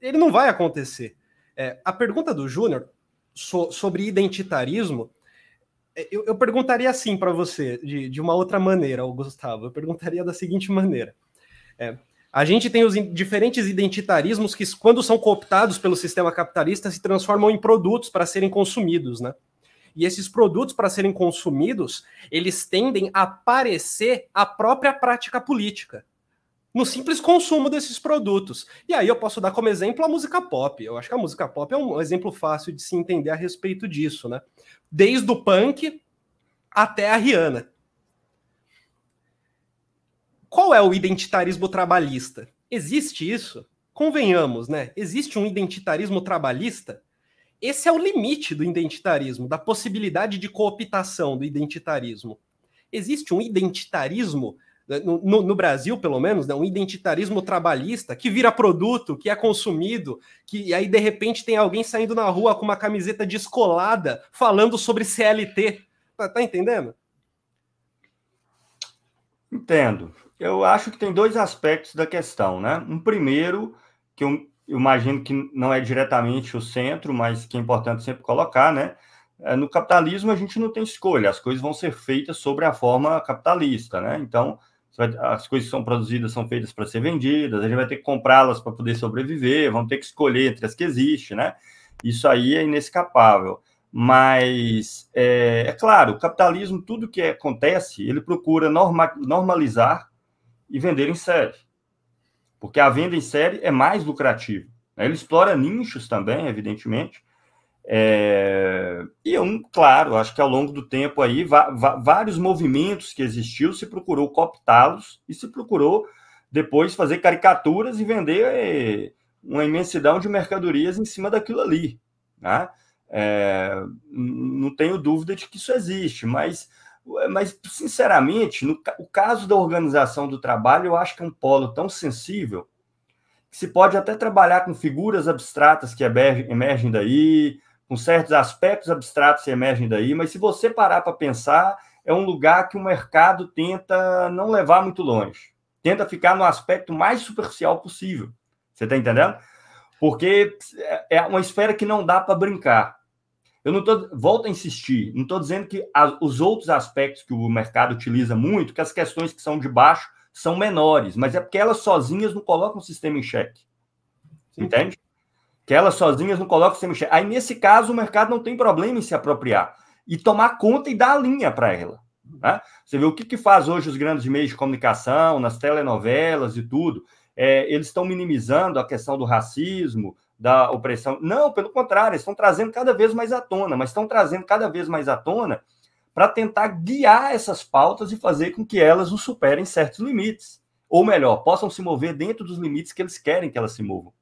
Ele não vai acontecer. É, a pergunta do Júnior so, sobre identitarismo, é, eu, eu perguntaria assim para você, de, de, uma outra maneira, Gustavo. Eu perguntaria da seguinte maneira. É, a gente tem os diferentes identitarismos que, quando são cooptados pelo sistema capitalista, se transformam em produtos para serem consumidos, né? E esses produtos, para serem consumidos, eles tendem a parecer a própria prática política no simples consumo desses produtos. E aí eu posso dar como exemplo a música pop. Eu acho que a música pop é um exemplo fácil de se entender a respeito disso, né? Desde o punk até a Rihanna. Qual é o identitarismo trabalhista? Existe isso? Convenhamos, né? Existe um identitarismo trabalhista? Esse é o limite do identitarismo, da possibilidade de cooptação do identitarismo. Existe um identitarismo, né, no, no Brasil pelo menos, né? um identitarismo trabalhista que vira produto, que é consumido, que e aí de repente tem alguém saindo na rua com uma camiseta descolada falando sobre CLT. Tá, tá entendendo? Entendo. Eu acho que tem dois aspectos da questão, né? Um primeiro, que eu imagino que não é diretamente o centro, mas que é importante sempre colocar, né? É, no capitalismo a gente não tem escolha, as coisas vão ser feitas sobre a forma capitalista, né? Então, as coisas que são produzidas, são feitas para ser vendidas, a gente vai ter que comprá-las para poder sobreviver, vão ter que escolher entre as que existem, né? Isso aí é inescapável. Mas, é, é claro, o capitalismo, tudo que acontece, ele procura norma, normalizar e vender em série. Porque a venda em série é mais lucrativa. Né? Ele explora nichos também, evidentemente. É... E, é um, claro, acho que ao longo do tempo aí, vários movimentos que existiu, se procurou cooptá-los e se procurou depois fazer caricaturas e vender é, uma imensidão de mercadorias em cima daquilo ali. Né? É... Não tenho dúvida de que isso existe, mas mas, sinceramente, no, o caso da organização do trabalho, eu acho que é um polo tão sensível que se pode até trabalhar com figuras abstratas que emergem daí, com certos aspectos abstratos que emergem daí, mas se você parar para pensar, é um lugar que o mercado tenta não levar muito longe, tenta ficar no aspecto mais superficial possível. Você está entendendo? Porque é, é uma esfera que não dá para brincar. Eu não tô, volto a insistir, não estou dizendo que a, os outros aspectos que o mercado utiliza muito, que as questões que são de baixo são menores, mas é porque elas sozinhas não colocam o sistema em xeque. Sim. Entende? Que elas sozinhas não colocam o sistema em xeque. Aí, nesse caso, o mercado não tem problema em se apropriar e tomar conta e dar a linha para ela. Né? Você vê o que, que faz hoje os grandes meios de comunicação, nas telenovelas e tudo. É, eles estão minimizando a questão do racismo, da opressão. Não, pelo contrário, estão trazendo cada vez mais à tona, mas estão trazendo cada vez mais à tona para tentar guiar essas pautas e fazer com que elas os superem certos limites. Ou melhor, possam se mover dentro dos limites que eles querem que elas se movam.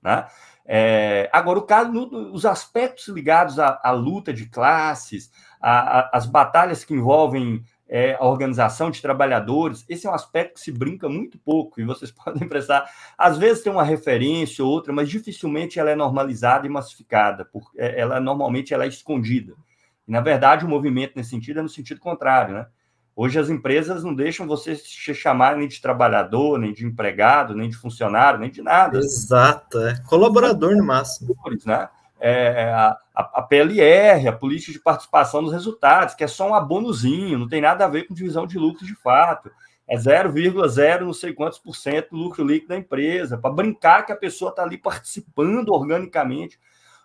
Né? É, agora, o caso, no, os aspectos ligados à, à luta de classes, a, a, as batalhas que envolvem é, a organização de trabalhadores. Esse é um aspecto que se brinca muito pouco e vocês podem prestar. Às vezes tem uma referência ou outra, mas dificilmente ela é normalizada e massificada, porque é, ela normalmente ela é escondida. E, na verdade, o movimento nesse sentido é no sentido contrário, né? Hoje as empresas não deixam você se chamar nem de trabalhador, nem de empregado, nem de funcionário, nem de nada. Exato, é colaborador no máximo. Né? É, é, a, a PLR, a política de participação dos resultados, que é só um abonozinho, não tem nada a ver com divisão de lucro de fato. É 0,0 não sei quantos por cento do lucro líquido da empresa, para brincar que a pessoa está ali participando organicamente,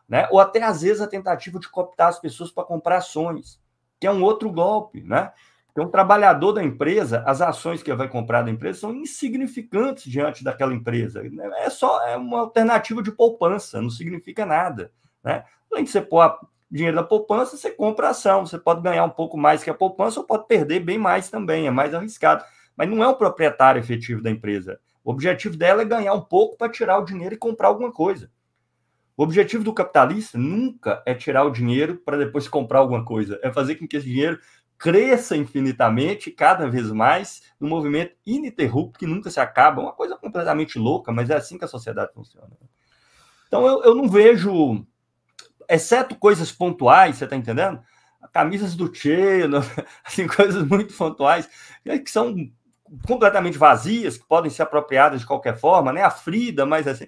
né? ou até às vezes a tentativa de cooptar as pessoas para comprar ações, que é um outro golpe. Né? Então, um trabalhador da empresa, as ações que ele vai comprar da empresa são insignificantes diante daquela empresa. Né? É só é uma alternativa de poupança, não significa nada. Né? Além de você pôr dinheiro da poupança, você compra ação. Você pode ganhar um pouco mais que a poupança ou pode perder bem mais também, é mais arriscado. Mas não é o proprietário efetivo da empresa. O objetivo dela é ganhar um pouco para tirar o dinheiro e comprar alguma coisa. O objetivo do capitalista nunca é tirar o dinheiro para depois comprar alguma coisa. É fazer com que esse dinheiro cresça infinitamente, cada vez mais, num movimento ininterrupto que nunca se acaba. Uma coisa completamente louca, mas é assim que a sociedade funciona. Então eu, eu não vejo exceto coisas pontuais, você está entendendo? Camisas do Che, assim, coisas muito pontuais, que são completamente vazias, que podem ser apropriadas de qualquer forma, né? A Frida, mas assim.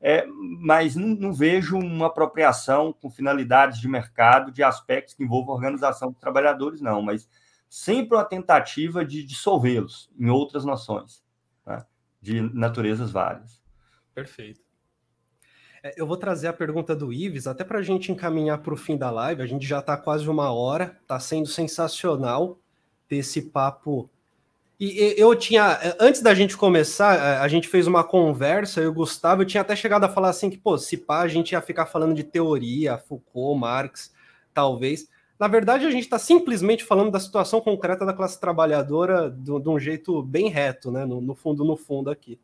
É, mas não, não, vejo uma apropriação com finalidades de mercado de aspectos que envolvam organização de trabalhadores, não, mas sempre uma tentativa de dissolvê-los em outras noções, né? de naturezas várias. Perfeito. É, eu vou trazer a pergunta do Ives, até para a gente encaminhar para o fim da live. A gente já está quase uma hora, está sendo sensacional ter esse papo. E eu tinha, é, antes da gente começar, é, a gente fez uma conversa, eu e o Gustavo, eu tinha até chegado a falar assim que, pô, se pá, a gente ia ficar falando de teoria, Foucault, Marx, talvez. Na verdade, a gente está simplesmente falando da situação concreta da classe trabalhadora de um jeito bem reto, né? No, no fundo, no fundo aqui.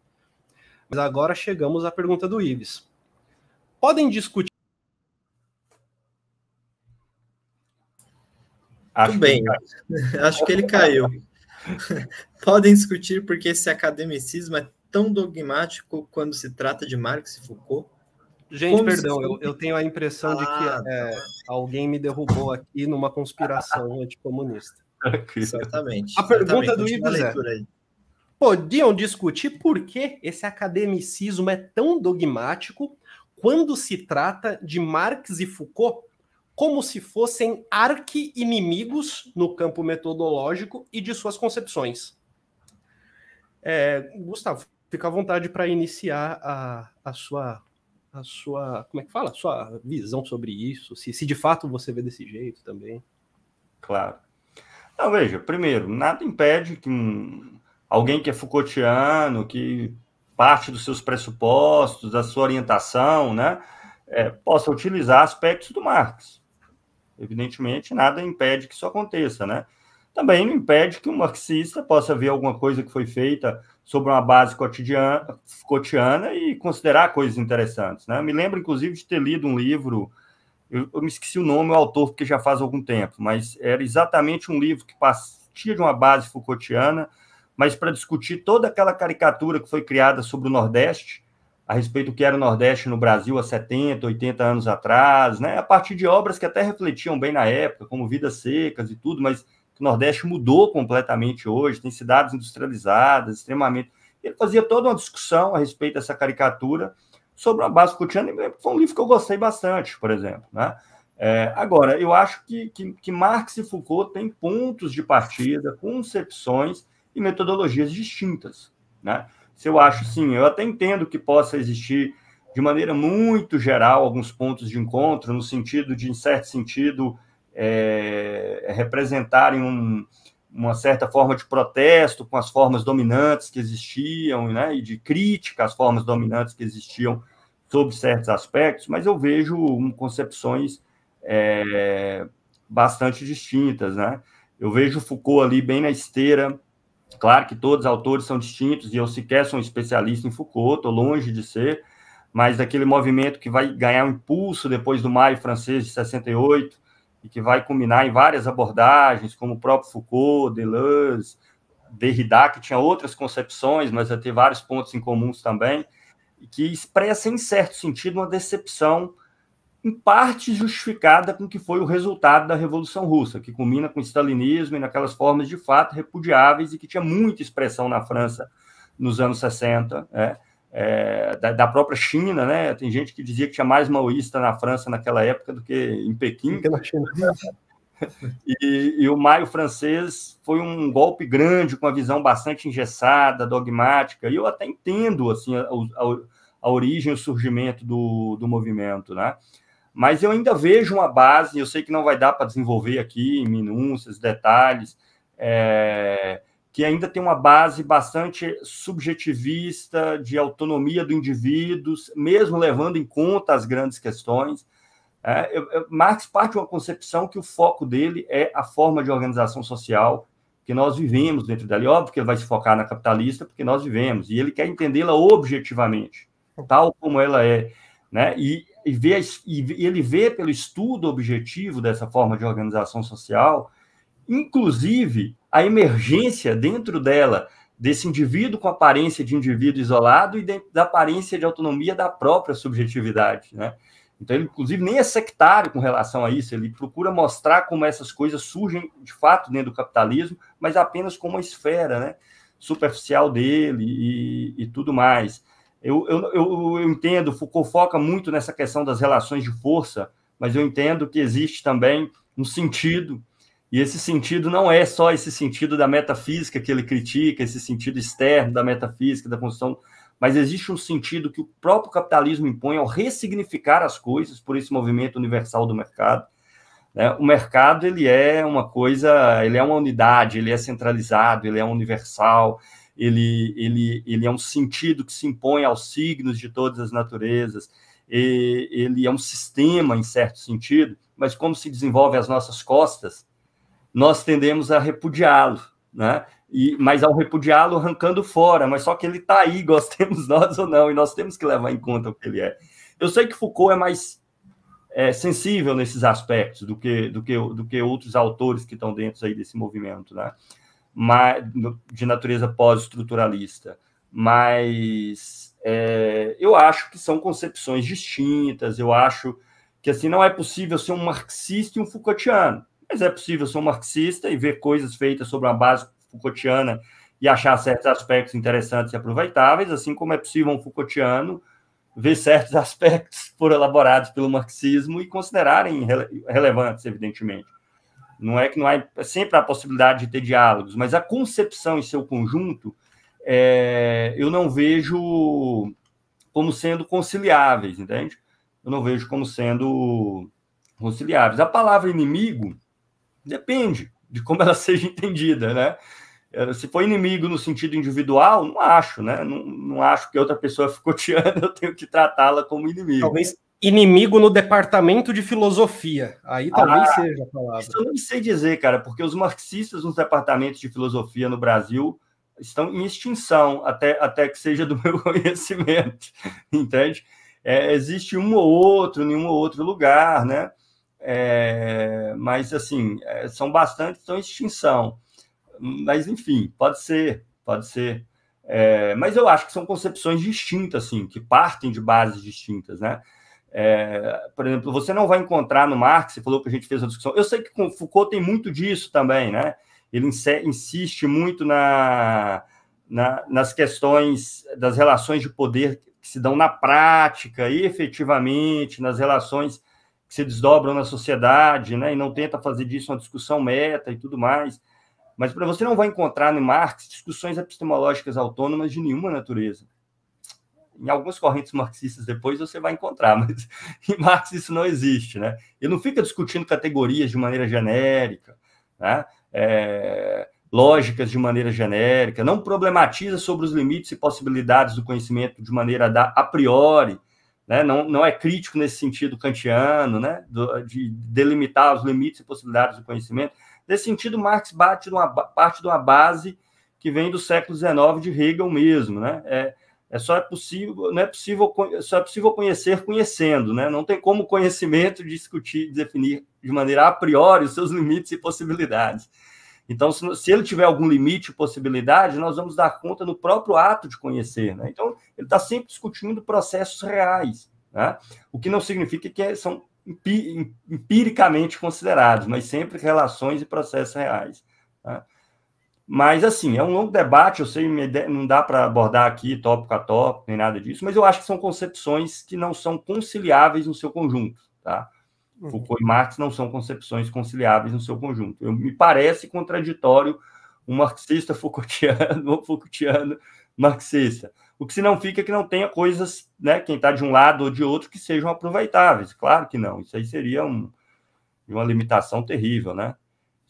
Mas agora chegamos à pergunta do Ives podem discutir. Acho Tudo bem, que acho que ele caiu. podem discutir porque esse academicismo é tão dogmático quando se trata de Marx e Foucault. Gente, Como perdão, eu, eu, tenho a impressão ah, de que ah, é, tá. alguém me derrubou aqui numa conspiração anticomunista. Certamente. A pergunta certamente, do Ives é: podiam discutir por que esse academicismo é tão dogmático quando se trata de Marx e Foucault como se fossem arqui-inimigos no campo metodológico e de suas concepções. É, Gustavo, fica à vontade para iniciar a, a sua a sua como é que fala a sua visão sobre isso se, se de fato você vê desse jeito também claro não veja primeiro nada impede que um, alguém que é Foucaultiano que parte dos seus pressupostos, da sua orientação, né, é, possa utilizar aspectos do Marx. Evidentemente, nada impede que isso aconteça, né? Também não impede que um marxista possa ver alguma coisa que foi feita sobre uma base cotidiana, cotidiana e considerar coisas interessantes, né? Me lembro, inclusive, de ter lido um livro, eu, eu me esqueci o nome, o autor, porque já faz algum tempo, mas era exatamente um livro que partia de uma base Foucaultiana, mas para discutir toda aquela caricatura que foi criada sobre o Nordeste, a respeito do que era o Nordeste no Brasil há 70, 80 anos atrás, né? a partir de obras que até refletiam bem na época, como Vidas Secas e tudo, mas o Nordeste mudou completamente hoje, tem cidades industrializadas, extremamente. Ele fazia toda uma discussão a respeito dessa caricatura sobre a base cotidiana, e foi um livro que eu gostei bastante, por exemplo. Né? É, agora, eu acho que, que, que Marx e Foucault têm pontos de partida, concepções e metodologias distintas. Né? Se eu acho, sim, eu até entendo que possa existir, de maneira muito geral, alguns pontos de encontro, no sentido de, em certo sentido, é, é, representarem um, uma certa forma de protesto com as formas dominantes que existiam, né, e de crítica às formas dominantes que existiam sobre certos aspectos, mas eu vejo um, concepções é, bastante distintas, né? Eu vejo Foucault ali bem na esteira Claro que todos os autores são distintos e eu sequer sou um especialista em Foucault, estou longe de ser, mas daquele movimento que vai ganhar um impulso depois do Maio francês de 68 e que vai culminar em várias abordagens, como o próprio Foucault, Deleuze, Derrida, que tinha outras concepções, mas vai ter vários pontos em comuns também, que expressa, em certo sentido, uma decepção em parte justificada com que foi o resultado da Revolução Russa, que culmina com o stalinismo e naquelas formas de fato repudiáveis e que tinha muita expressão na França nos anos 60, né? é, da, da, própria China, né? Tem gente que dizia que tinha mais maoísta na França naquela época do que em Pequim. Que na China. E, e, o maio francês foi um golpe grande, com uma visão bastante engessada, dogmática, e eu até entendo assim, a, a, a origem, o surgimento do, do movimento, né? Mas eu ainda vejo uma base, eu sei que não vai dar para desenvolver aqui em minúcias, detalhes, é, que ainda tem uma base bastante subjetivista de autonomia do indivíduo, mesmo levando em conta as grandes questões. É, eu, eu, Marx parte de uma concepção que o foco dele é a forma de organização social que nós vivemos dentro dali. Óbvio que ele vai se focar na capitalista, porque nós vivemos, e ele quer entendê-la objetivamente, tal como ela é. Né? E e, vê, e ele vê pelo estudo objetivo dessa forma de organização social, inclusive a emergência dentro dela desse indivíduo com aparência de indivíduo isolado e de, da aparência de autonomia da própria subjetividade, né? Então, ele, inclusive, nem é sectário com relação a isso, ele procura mostrar como essas coisas surgem de fato dentro do capitalismo, mas apenas como uma esfera né, superficial dele e, e tudo mais. Eu, eu, eu, eu entendo, Foucault foca muito nessa questão das relações de força, mas eu entendo que existe também um sentido, e esse sentido não é só esse sentido da metafísica que ele critica, esse sentido externo da metafísica, da construção, mas existe um sentido que o próprio capitalismo impõe ao ressignificar as coisas por esse movimento universal do mercado. Né? O mercado ele é uma coisa, ele é uma unidade, ele é centralizado, ele é universal, ele, ele, ele é um sentido que se impõe aos signos de todas as naturezas, e, ele é um sistema, em certo sentido, mas como se desenvolve às nossas costas, nós tendemos a repudiá-lo, né? E, mas ao repudiá-lo, arrancando fora, mas só que ele está aí, gostemos nós ou não, e nós temos que levar em conta o que ele é. Eu sei que Foucault é mais é, sensível nesses aspectos do que, do, que, do que outros autores que estão dentro aí desse movimento, né? de natureza pós-estruturalista, mas é, eu acho que são concepções distintas, eu acho que assim não é possível ser um marxista e um Foucaultiano, mas é possível ser um marxista e ver coisas feitas sobre uma base Foucaultiana e achar certos aspectos interessantes e aproveitáveis, assim como é possível um Foucaultiano ver certos aspectos por elaborados pelo marxismo e considerarem rele relevantes, evidentemente. Não é que não há é sempre a possibilidade de ter diálogos, mas a concepção em seu conjunto é, eu não vejo como sendo conciliáveis, entende? Eu não vejo como sendo conciliáveis. A palavra inimigo depende de como ela seja entendida, né? É, se for inimigo no sentido individual, não acho, né? Não, não acho que outra pessoa ficou tirando, eu tenho que tratá-la como inimigo. Talvez, inimigo no departamento de filosofia. Aí talvez ah, seja a palavra. Isso eu não sei dizer, cara, porque os marxistas nos departamentos de filosofia no Brasil estão em extinção, até, até que seja do meu conhecimento, entende? É, existe um ou outro, em um ou outro lugar, né? É, mas, assim, é, são bastante, estão em extinção. Mas, enfim, pode ser, pode ser. É, mas eu acho que são concepções distintas, assim, que partem de bases distintas, né? É, por exemplo, você não vai encontrar no Marx, você falou que a gente fez a discussão. Eu sei que com Foucault tem muito disso também, né? Ele insiste muito na, na, nas questões das relações de poder que se dão na prática e efetivamente nas relações que se desdobram na sociedade, né? E não tenta fazer disso uma discussão meta e tudo mais. Mas para você não vai encontrar no Marx discussões epistemológicas autônomas de nenhuma natureza em algumas correntes marxistas depois você vai encontrar, mas em Marx isso não existe, né? Ele não fica discutindo categorias de maneira genérica, né? É, lógicas de maneira genérica, não problematiza sobre os limites e possibilidades do conhecimento de maneira da, a priori, né? Não, não é crítico nesse sentido kantiano, né? Do, de delimitar os limites e possibilidades do conhecimento. Nesse sentido, Marx bate numa, parte de uma base que vem do século XIX de Hegel mesmo, né? É, é só é possível, não é possível, só é possível conhecer conhecendo, né? Não tem como conhecimento discutir, definir de maneira a priori os seus limites e possibilidades. Então, se, se ele tiver algum limite e possibilidade, nós vamos dar conta no próprio ato de conhecer, né? Então, ele está sempre discutindo processos reais, né? O que não significa que é, são empiricamente considerados, mas sempre relações e processos reais. né? Mas, assim, é um longo debate, eu sei, não dá para abordar aqui tópico a tópico, nem nada disso, mas eu acho que são concepções que não são conciliáveis no seu conjunto, tá? Uhum. Foucault e Marx não são concepções conciliáveis no seu conjunto. Eu, me parece contraditório um marxista Foucaultiano, ou Foucaultiano marxista. O que se não fica é que não tenha coisas, né, quem está de um lado ou de outro, que sejam aproveitáveis. Claro que não, isso aí seria um, uma limitação terrível, né?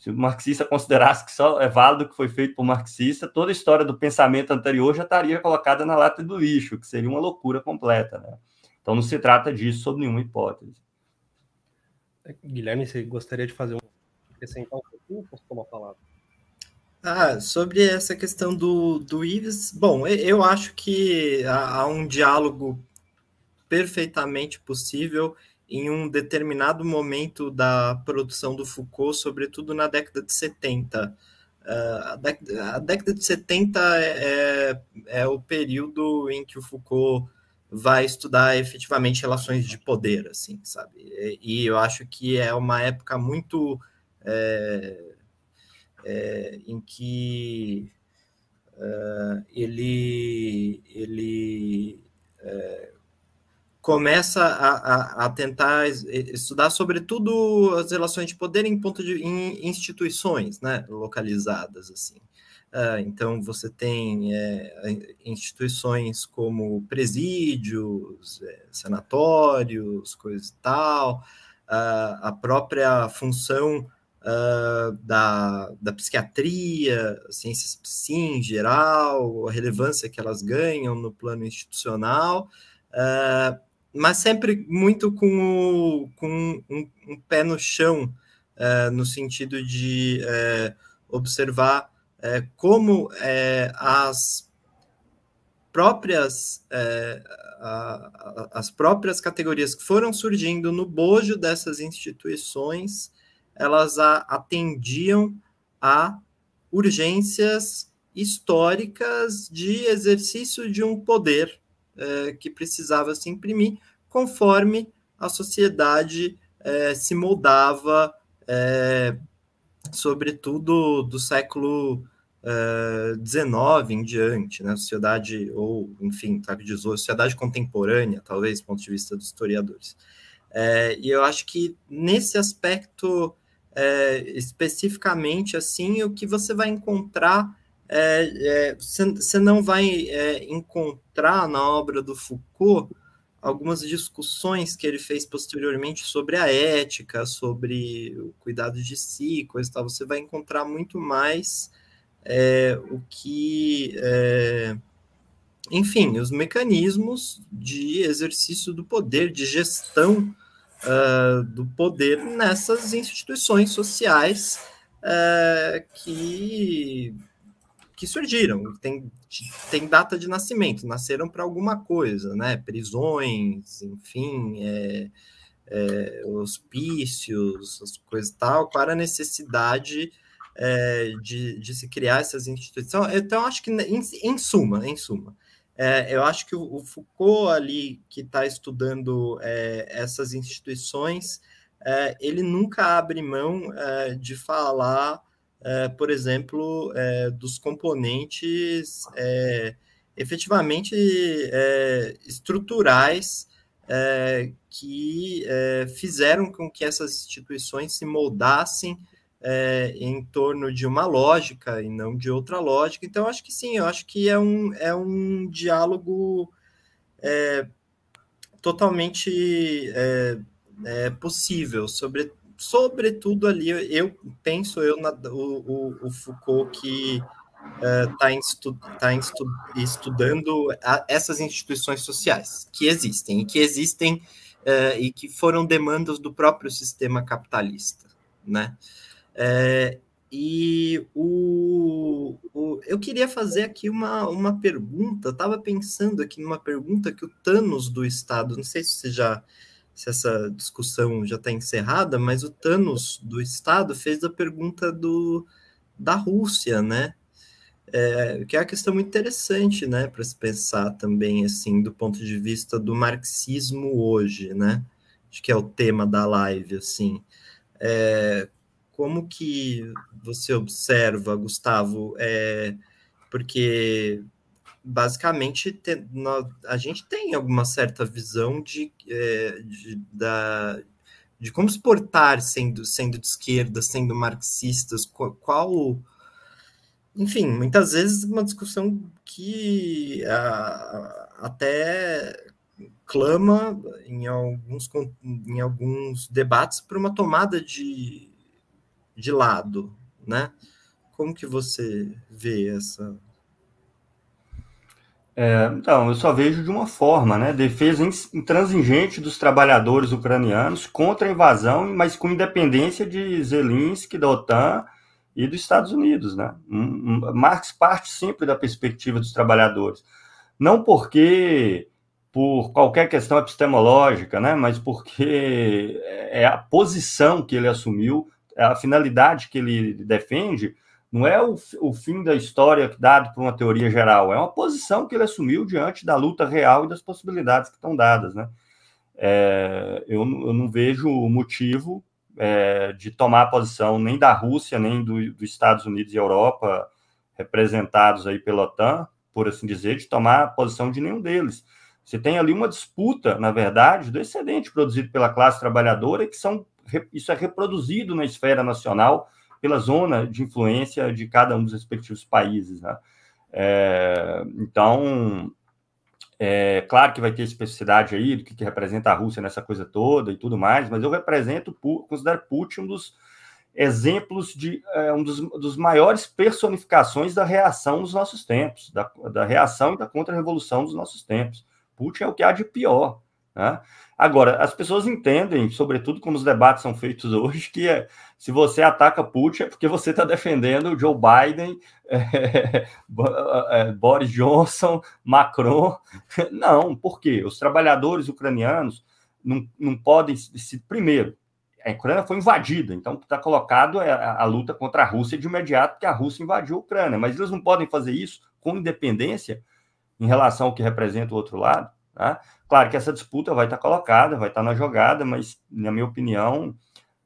Se o marxista considerasse que só é válido o que foi feito por marxista, toda a história do pensamento anterior já estaria colocada na lata do lixo, que seria uma loucura completa. Né? Então não se trata disso sob nenhuma hipótese. É, Guilherme, você gostaria de fazer um acrescentar um pouquinho ou tomar a palavra? Ah, sobre essa questão do, do Ives, bom, eu acho que há, há um diálogo perfeitamente possível em um determinado momento da produção do Foucault, sobretudo na década de 70. Ah, a, década, a década de 70 é, é, é, o período em que o Foucault vai estudar efetivamente relações de poder, assim, sabe? E eu acho que é uma época muito é, é, em que ah, ele ele é, começa a, a, a, tentar estudar, sobretudo, as relações de poder em, ponto de, em instituições né, localizadas. assim. Uh, então, você tem é, instituições como presídios, é, sanatórios, coisas e tal, uh, a própria função Uh, da, da psiquiatria, ciências psi em geral, a relevância que elas ganham no plano institucional, uh, mas sempre muito com, o, com um, um pé no chão, é, no sentido de é, observar eh, como as próprias a, a, as próprias categorias que foram surgindo no bojo dessas instituições elas a, atendiam a urgências históricas de exercício de um poder é, que precisava se imprimir, conforme a sociedade é, se moldava, é, sobretudo do século XIX é, em diante, né? sociedade, ou enfim, século XVIII, sociedade contemporânea, talvez, do ponto de vista dos historiadores. É, e eu acho que nesse aspecto, especificamente, assim, o que você vai encontrar é, é, você é, não vai é, encontrar na obra do Foucault algumas discussões que ele fez posteriormente sobre a ética, sobre o cuidado de si, coisa tal. Você vai encontrar muito mais é, o que, enfim, os mecanismos de exercício do poder, de gestão uh, do poder nessas instituições sociais uh, que que surgiram, tem, tem data de nascimento, nasceram para alguma coisa, né? Prisões, enfim, é, é, hospícios, as coisas e tal, para a necessidade é, de, de se criar essas instituições. Então, acho que, em, em suma, em suma, é, eu acho que o, o Foucault ali, que está estudando é, essas instituições, é, ele nunca abre mão é, de falar é, por exemplo, é, dos componentes eh, efetivamente estruturais que fizeram com que essas instituições se moldassem em torno de uma lógica e não de outra lógica. Então, acho que sim, eu acho que é um, é um diálogo totalmente é, é, possível, sobre, sobretudo ali, eu penso eu na, o, o, o, Foucault que está eh, uh, estu, tá estu, estudando a, essas instituições sociais que existem e que existem uh, e que foram demandas do próprio sistema capitalista, né? Uh, e o, o, eu queria fazer aqui uma, uma pergunta, estava pensando aqui numa pergunta que o Thanos do Estado, não sei se você já se essa discussão já está encerrada, mas o Thanos do Estado fez a pergunta do, da Rússia, né? É, que é uma questão muito interessante, né, para se pensar também, assim, do ponto de vista do marxismo hoje, né? Acho que é o tema da live, assim. É, como que você observa, Gustavo, é, porque basicamente te, nós, a gente tem alguma certa visão de, é, de, da, de como se portar sendo, sendo de esquerda, sendo marxistas, qual, qual enfim, muitas vezes uma discussão que a, até clama em alguns, em alguns debates por uma tomada de, de lado, né? Como que você vê essa é, então, eu só vejo de uma forma, né? Defesa intransigente dos trabalhadores ucranianos contra a invasão, mas com independência de Zelensky, da OTAN e dos Estados Unidos, né? Marx parte sempre da perspectiva dos trabalhadores. Não porque por qualquer questão epistemológica, né? Mas porque é, é a posição que ele assumiu, é a finalidade que ele defende, não é o, o fim da história dado por uma teoria geral, é uma posição que ele assumiu diante da luta real e das possibilidades que estão dadas, né? É, eu, eu, não vejo motivo é, de tomar posição nem da Rússia, nem do, dos Estados Unidos e Europa, representados aí pela OTAN, por assim dizer, de tomar posição de nenhum deles. Você tem ali uma disputa, na verdade, do excedente produzido pela classe trabalhadora, que são, isso é reproduzido na esfera nacional pela zona de influência de cada um dos respectivos países. Né? É, então, é claro que vai ter especificidade aí do que, que, representa a Rússia nessa coisa toda e tudo mais, mas eu represento, considero Putin um dos exemplos de é, um dos, dos, maiores personificações da reação dos nossos tempos, da, da reação e da contra-revolução dos nossos tempos. Putin é o que há de pior, né? Agora, as pessoas entendem, sobretudo como os debates são feitos hoje, que é, se você ataca Putin é porque você está defendendo Joe Biden, é, é, é, Boris Johnson, Macron. Não, por quê? Os trabalhadores ucranianos não, não podem se. Primeiro, a Ucrânia foi invadida, então está colocado é a, a luta contra a Rússia de imediato, que a Rússia invadiu a Ucrânia, mas eles não podem fazer isso com independência em relação ao que representa o outro lado. Tá? Claro que essa disputa vai estar colocada, vai estar na jogada, mas, na minha opinião,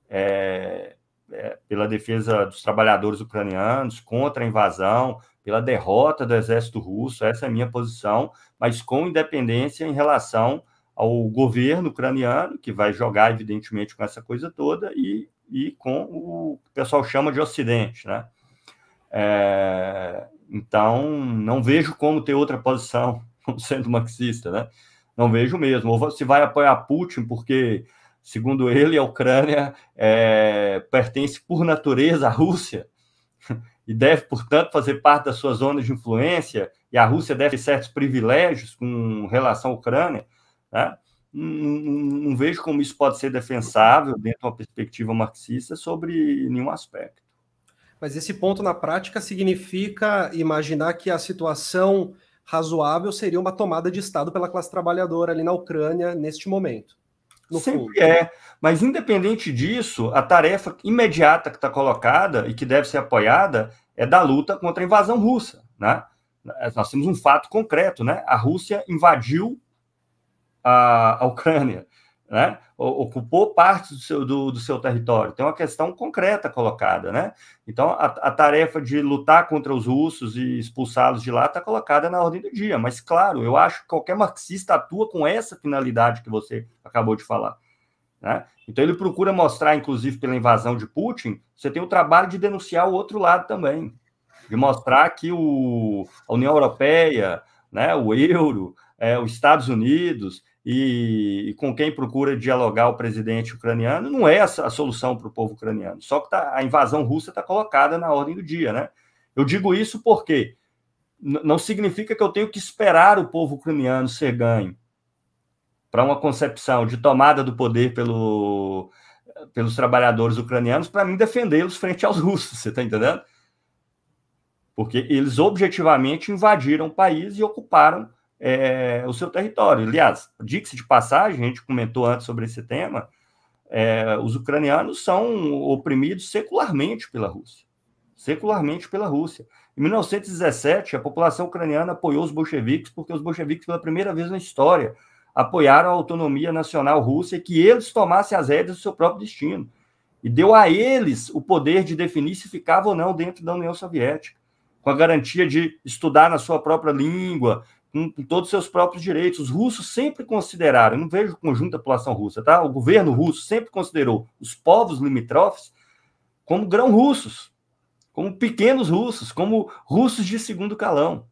é, é, pela defesa dos trabalhadores ucranianos, contra a invasão, pela derrota do exército russo, essa é a minha posição, mas com independência em relação ao governo ucraniano, que vai jogar, evidentemente, com essa coisa toda, e, e com o que o pessoal chama de Ocidente. Né? É, então, não vejo como ter outra posição sendo marxista, né? Não vejo mesmo. Ou se vai apoiar Putin porque, segundo ele, a Ucrânia é, pertence por natureza à Rússia e deve, portanto, fazer parte da sua zona de influência e a Rússia deve certos privilégios com relação à Ucrânia, né? Não, não, não, vejo como isso pode ser defensável dentro de uma perspectiva marxista sobre nenhum aspecto. Mas esse ponto na prática significa imaginar que a situação razoável seria uma tomada de Estado pela classe trabalhadora ali na Ucrânia neste momento. Sempre fundo. Né? é, mas independente disso, a tarefa imediata que está colocada e que deve ser apoiada é da luta contra a invasão russa, né? Nós temos um fato concreto, né? A Rússia invadiu a, a Ucrânia né? ocupou parte do seu, do, do, seu território. Tem uma questão concreta colocada, né? Então, a, a tarefa de lutar contra os russos e expulsá-los de lá está colocada na ordem do dia. Mas, claro, eu acho que qualquer marxista atua com essa finalidade que você acabou de falar. Né? Então, ele procura mostrar, inclusive, pela invasão de Putin, você tem o trabalho de denunciar o outro lado também, de mostrar que o, a União Europeia, né, o euro, é, os Estados Unidos, e, e, com quem procura dialogar o presidente ucraniano, não é a, a solução para o povo ucraniano. Só que tá, a invasão russa está colocada na ordem do dia, né? Eu digo isso porque não significa que eu tenho que esperar o povo ucraniano ser ganho para uma concepção de tomada do poder pelo, pelos trabalhadores ucranianos para mim defendê-los frente aos russos, você está entendendo? Porque eles objetivamente invadiram o país e ocuparam é, o seu território. Aliás, diga-se de passagem, a gente comentou antes sobre esse tema, é, os ucranianos são oprimidos secularmente pela Rússia. Secularmente pela Rússia. Em 1917, a população ucraniana apoiou os bolcheviques, porque os bolcheviques, pela primeira vez na história, apoiaram a autonomia nacional russa e que eles tomassem as rédeas do seu próprio destino. E deu a eles o poder de definir se ficava ou não dentro da União Soviética, com a garantia de estudar na sua própria língua, com, com todos os seus próprios direitos. Os russos sempre consideraram, não vejo o conjunto da população russa, tá? O governo russo sempre considerou os povos limítrofes como grão russos, como pequenos russos, como russos de segundo calão.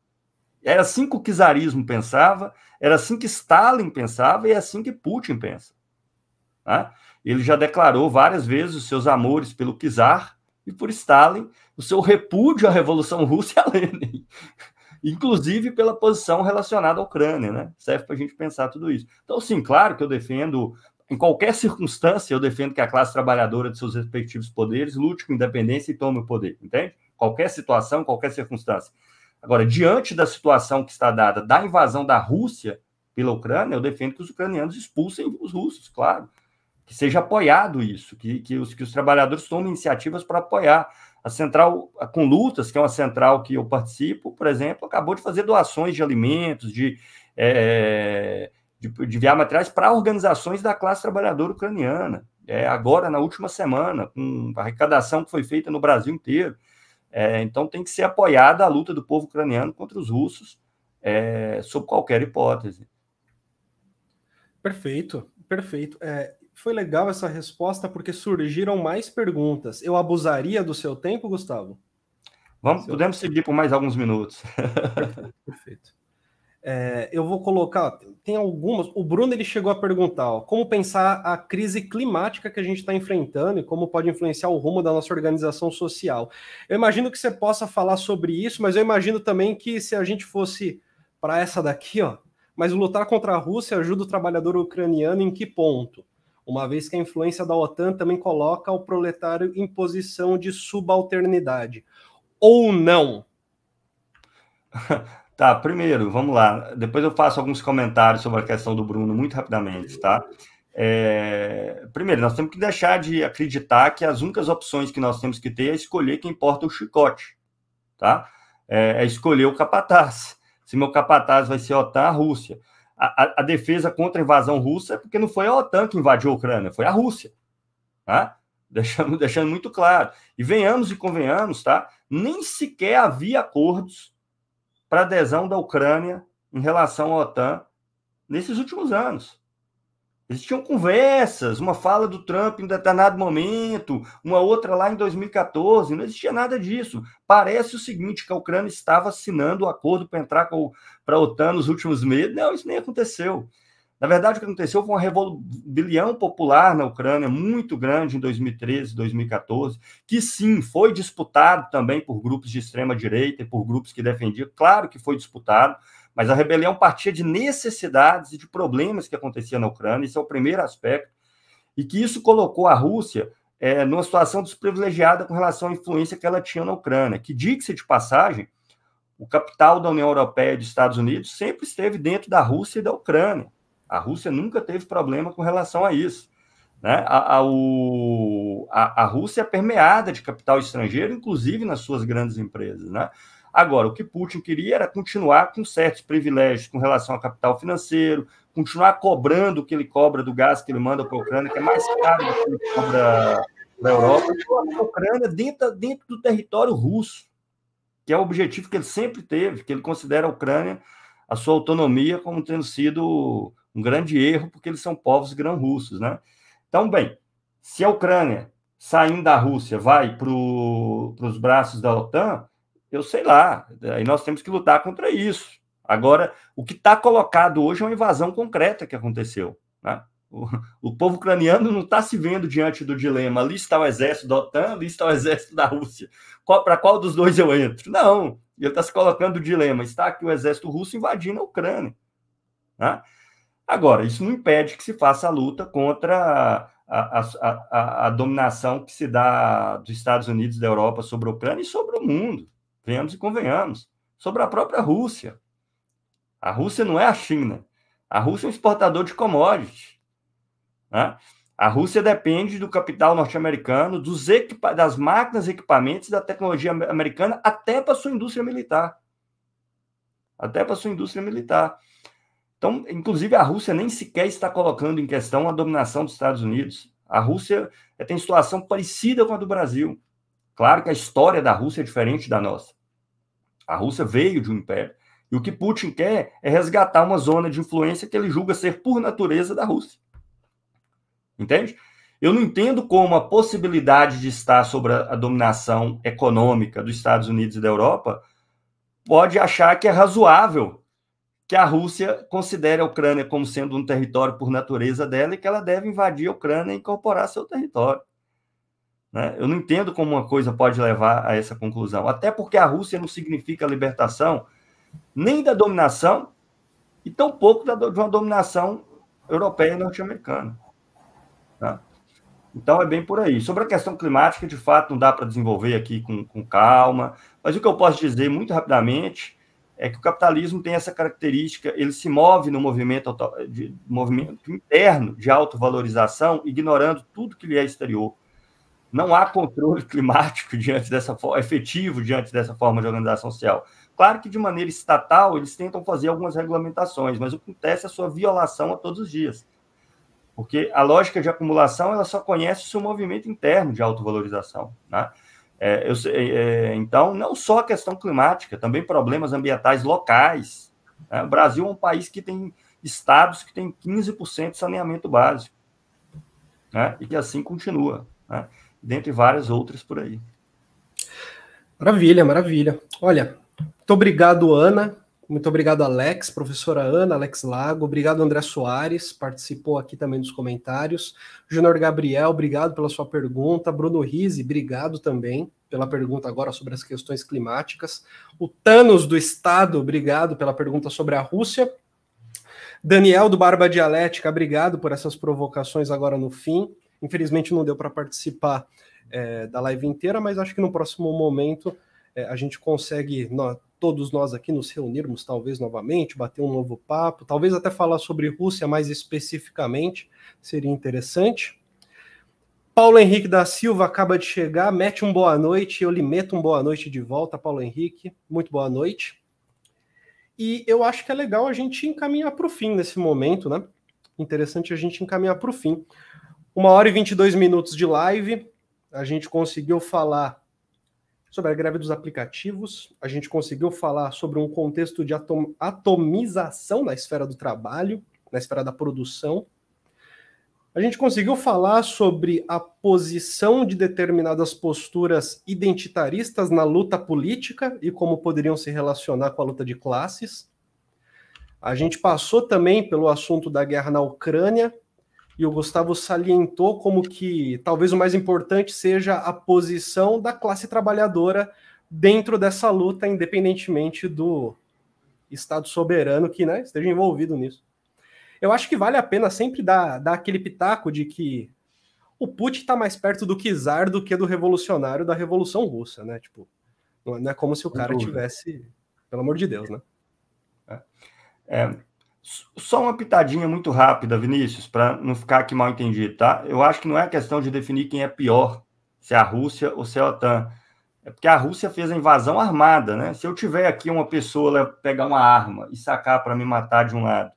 Era assim que o czarismo pensava, era assim que Stalin pensava e é assim que Putin pensa. Tá? Ele já declarou várias vezes os seus amores pelo czar e por Stalin, o seu repúdio à Revolução Russa e a Lenin inclusive pela posição relacionada à Ucrânia, né? Serve para a gente pensar tudo isso. Então, sim, claro que eu defendo, em qualquer circunstância, eu defendo que a classe trabalhadora de seus respectivos poderes lute com independência e tome o poder, entende? Qualquer situação, qualquer circunstância. Agora, diante da situação que está dada da invasão da Rússia pela Ucrânia, eu defendo que os ucranianos expulsem os russos, claro. Que seja apoiado isso, que, que, os, que os trabalhadores tomem iniciativas para apoiar a central com lutas, que é uma central que eu participo, por exemplo, acabou de fazer doações de alimentos, de, é, de, de materiais para organizações da classe trabalhadora ucraniana. É, agora, na última semana, com a arrecadação que foi feita no Brasil inteiro. É, então, tem que ser apoiada a luta do povo ucraniano contra os russos, é, sob qualquer hipótese. Perfeito, perfeito. É, foi legal essa resposta porque surgiram mais perguntas. Eu abusaria do seu tempo, Gustavo? Vamos, seu podemos tempo. seguir por mais alguns minutos. Perfeito. É, eu vou colocar, tem algumas. O Bruno ele chegou a perguntar ó, como pensar a crise climática que a gente está enfrentando e como pode influenciar o rumo da nossa organização social. Eu imagino que você possa falar sobre isso, mas eu imagino também que se a gente fosse para essa daqui, ó, mas lutar contra a Rússia ajuda o trabalhador ucraniano em que ponto? uma vez que a influência da OTAN também coloca o proletário em posição de subalternidade. Ou não? Tá, primeiro, vamos lá. Depois eu faço alguns comentários sobre a questão do Bruno muito rapidamente, tá? É... Primeiro, nós temos que deixar de acreditar que as únicas opções que nós temos que ter é escolher quem porta o chicote, tá? É, é escolher o capataz. Se meu capataz vai ser OTAN, a Rússia a, a, defesa contra a invasão russa, é porque não foi a OTAN que invadiu a Ucrânia, foi a Rússia. Tá? Deixando, deixando muito claro. E venhamos e convenhamos, tá? Nem sequer havia acordos para adesão da Ucrânia em relação à OTAN nesses últimos anos. Existiam conversas, uma fala do Trump em determinado momento, uma outra lá em 2014, não existia nada disso. Parece o seguinte, que a Ucrânia estava assinando o um acordo para entrar para a OTAN nos últimos meses. Não, isso nem aconteceu. Na verdade, o que aconteceu foi uma rebelião popular na Ucrânia muito grande em 2013, 2014, que sim, foi disputado também por grupos de extrema direita e por grupos que defendiam. Claro que foi disputado, mas a rebelião partia de necessidades e de problemas que acontecia na Ucrânia, isso é o primeiro aspecto, e que isso colocou a Rússia é, numa situação desprivilegiada com relação à influência que ela tinha na Ucrânia, que, diga-se de passagem, o capital da União Europeia e dos Estados Unidos sempre esteve dentro da Rússia e da Ucrânia. A Rússia nunca teve problema com relação a isso. Né? A, a, o, a, a Rússia é permeada de capital estrangeiro, inclusive nas suas grandes empresas. Né? Agora, o que Putin queria era continuar com certos privilégios com relação ao capital financeiro, continuar cobrando o que ele cobra do gás que ele manda para a Ucrânia, que é mais caro do que ele cobra na Europa, a Ucrânia dentro, dentro do território russo, que é o objetivo que ele sempre teve, que ele considera a Ucrânia, a sua autonomia, como tendo sido um grande erro, porque eles são povos grão-russos, né? Então, bem, se a Ucrânia, saindo da Rússia, vai para os braços da OTAN, eu sei lá. E nós temos que lutar contra isso. Agora, o que está colocado hoje é uma invasão concreta que aconteceu. Né? O, o povo ucraniano não está se vendo diante do dilema: ali está o exército da OTAN, ali está o exército da Rússia. Para qual dos dois eu entro? Não. Ele está se colocando o dilema: está aqui o exército russo invadindo a Ucrânia. Né? Agora, isso não impede que se faça a luta contra a, a, a, a dominação que se dá dos Estados Unidos, da Europa sobre a Ucrânia e sobre o mundo venhamos e convenhamos, sobre a própria Rússia. A Rússia não é a China. A Rússia é um exportador de commodities. Né? A Rússia depende do capital norte-americano, das máquinas, equipamentos, da tecnologia americana, até para sua indústria militar. Até para sua indústria militar. Então, inclusive, a Rússia nem sequer está colocando em questão a dominação dos Estados Unidos. A Rússia eh, tem situação parecida com a do Brasil. Claro que a história da Rússia é diferente da nossa. A Rússia veio de um império. E o que Putin quer é resgatar uma zona de influência que ele julga ser por natureza da Rússia. Entende? Eu não entendo como a possibilidade de estar sobre a dominação econômica dos Estados Unidos e da Europa pode achar que é razoável que a Rússia considere a Ucrânia como sendo um território por natureza dela e que ela deve invadir a Ucrânia e incorporar seu território. Né? Eu não entendo como uma coisa pode levar a essa conclusão. Até porque a Rússia não significa a libertação nem da dominação e tampouco da, de uma dominação europeia e norte-americana. Tá? Então é bem por aí. Sobre a questão climática, de fato, não dá para desenvolver aqui com, com calma, mas o que eu posso dizer muito rapidamente é que o capitalismo tem essa característica, ele se move no movimento, de, movimento interno de autovalorização, ignorando tudo que lhe é exterior. Não há controle climático diante dessa efetivo diante dessa forma de organização social. Claro que de maneira estatal eles tentam fazer algumas regulamentações, mas o que acontece é a sua violação a todos os dias. Porque a lógica de acumulação ela só conhece o seu movimento interno de autovalorização. Né? É, eu, é, é, então, não só a questão climática, também problemas ambientais locais. Né? O Brasil é um país que tem estados que têm 15% de saneamento básico. Né? E que assim continua. Né? dentre várias outras por aí. Maravilha, maravilha. Olha, muito obrigado, Ana. Muito obrigado, Alex, professora Ana, Alex Lago. Obrigado, André Soares, participou aqui também dos comentários. Júnior Gabriel, obrigado pela sua pergunta. Bruno Rizzi, obrigado também pela pergunta agora sobre as questões climáticas. O Thanos do Estado, obrigado pela pergunta sobre a Rússia. Daniel do Barba Dialética, obrigado por essas provocações agora no fim. Infelizmente não deu para participar é, da live inteira, mas acho que no próximo momento é, a gente consegue, nós, todos nós aqui, nos reunirmos, talvez novamente, bater um novo papo, talvez até falar sobre Rússia mais especificamente, seria interessante. Paulo Henrique da Silva acaba de chegar, mete um boa noite, eu lhe meto um boa noite de volta, Paulo Henrique, muito boa noite. E eu acho que é legal a gente encaminhar para o fim nesse momento, né? Interessante a gente encaminhar para o fim. Uma hora e 22 minutos de live. A gente conseguiu falar sobre a greve dos aplicativos, a gente conseguiu falar sobre um contexto de atom atomização na esfera do trabalho, na esfera da produção. A gente conseguiu falar sobre a posição de determinadas posturas identitaristas na luta política e como poderiam se relacionar com a luta de classes. A gente passou também pelo assunto da guerra na Ucrânia, e o Gustavo salientou como que talvez o mais importante seja a posição da classe trabalhadora dentro dessa luta, independentemente do Estado soberano que né, esteja envolvido nisso. Eu acho que vale a pena sempre dar, dar aquele pitaco de que o Putin está mais perto do Kizar do que do revolucionário da Revolução Russa, né? Tipo, não é, é como se o cara tivesse, pelo amor de Deus, né? É, é só uma pitadinha muito rápida, Vinícius, para não ficar aqui mal entendido, tá? Eu acho que não é questão de definir quem é pior, se é a Rússia ou se é a OTAN. É porque a Rússia fez a invasão armada, né? Se eu tiver aqui uma pessoa pegar uma arma e sacar para me matar de um lado,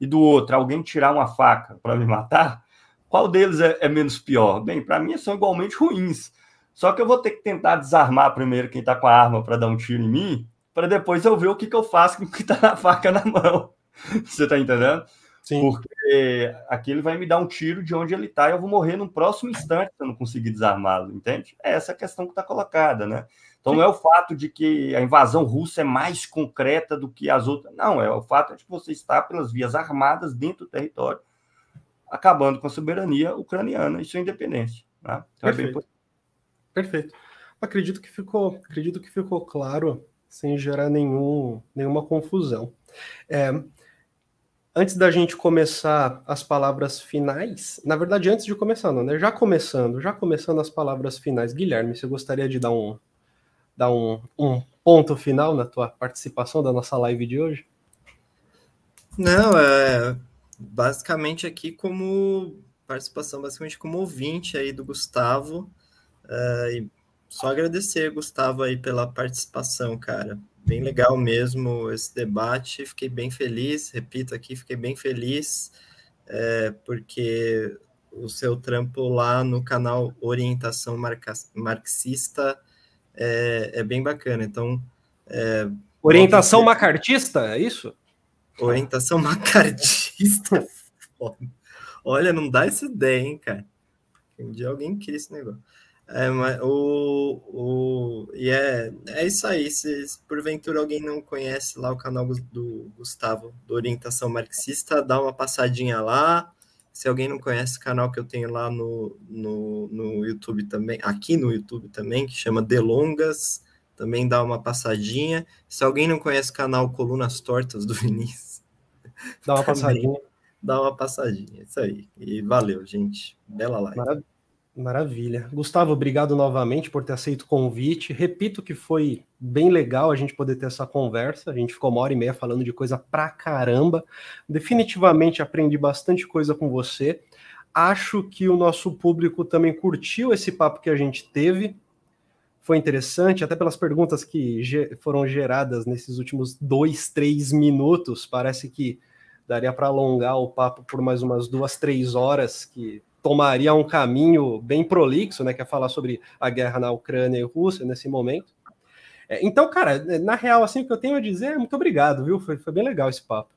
e do outro alguém tirar uma faca para me matar, qual deles é, é menos pior? Bem, para mim são igualmente ruins. Só que eu vou ter que tentar desarmar primeiro quem está com a arma para dar um tiro em mim, para depois eu ver o que, que eu faço com o que está na faca na mão. Você tá entendendo? Sim. Porque aqui ele vai me dar um tiro de onde ele tá e eu vou morrer no próximo instante se eu não conseguir desarmá-lo, entende? É essa a questão que está colocada, né? Então não é o fato de que a invasão russa é mais concreta do que as outras. Não, é o fato de que você está pelas vias armadas dentro do território, acabando com a soberania ucraniana e sua independência. Né? Então, Perfeito. É bem... Perfeito. Acredito que ficou, acredito que ficou claro, sem gerar nenhum, nenhuma confusão. É, antes da gente começar as palavras finais, na verdade, antes de começar, não, né? Já começando, já começando as palavras finais, Guilherme, você gostaria de dar um, dar um, um ponto final na tua participação da nossa live de hoje? Não, é basicamente aqui como participação, basicamente como ouvinte aí do Gustavo. É, e só agradecer, Gustavo, aí pela participação, cara bem legal mesmo esse debate. Fiquei bem feliz, repito aqui, fiquei bem feliz, é, porque o seu trampo lá no canal Orientação Marca Marxista é, é, bem bacana. Então. É, Orientação bom, macartista, é isso? Orientação macartista, foda. Olha, não dá essa ideia, hein, cara. Um dia alguém cria esse negócio. É, mas o, o, e é, é isso aí. Se, se, porventura alguém não conhece lá o canal do Gustavo, do Orientação Marxista, dá uma passadinha lá. Se alguém não conhece o canal que eu tenho lá no, no, no YouTube também, aqui no YouTube também, que chama Delongas, também dá uma passadinha. Se alguém não conhece o canal Colunas Tortas do Vinícius, dá uma passadinha. Dá uma passadinha, isso aí. E valeu, gente. Bela live. Maravilha. Maravilha. Gustavo, obrigado novamente por ter aceito o convite. Repito que foi bem legal a gente poder ter essa conversa. A gente ficou uma hora e meia falando de coisa pra caramba. Definitivamente aprendi bastante coisa com você. Acho que o nosso público também curtiu esse papo que a gente teve. Foi interessante, até pelas perguntas que ge foram geradas nesses últimos dois, três minutos. Parece que daria para alongar o papo por mais umas duas, três horas, que tomaria um caminho bem prolixo, né, que é falar sobre a guerra na Ucrânia e Rússia nesse momento. É, então, cara, é, na real, assim, o que eu tenho a dizer é muito obrigado, viu? Foi, foi bem legal esse papo.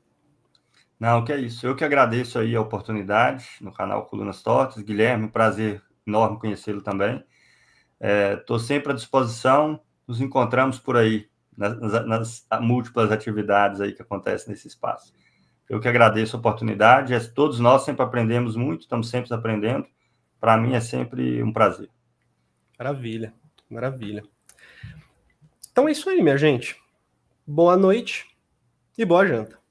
Não, que é isso. Eu que agradeço aí a oportunidade no canal Colunas Tortas. Guilherme, prazer enorme conhecê-lo também. Estou é, sempre à disposição. Nos encontramos por aí, nas, nas múltiplas atividades aí que acontecem nesse espaço. Eu que agradeço a oportunidade. É, todos nós sempre aprendemos muito, estamos sempre aprendendo. Para mim é sempre um prazer. Maravilha, maravilha. Então é isso aí, minha gente. Boa noite e boa janta.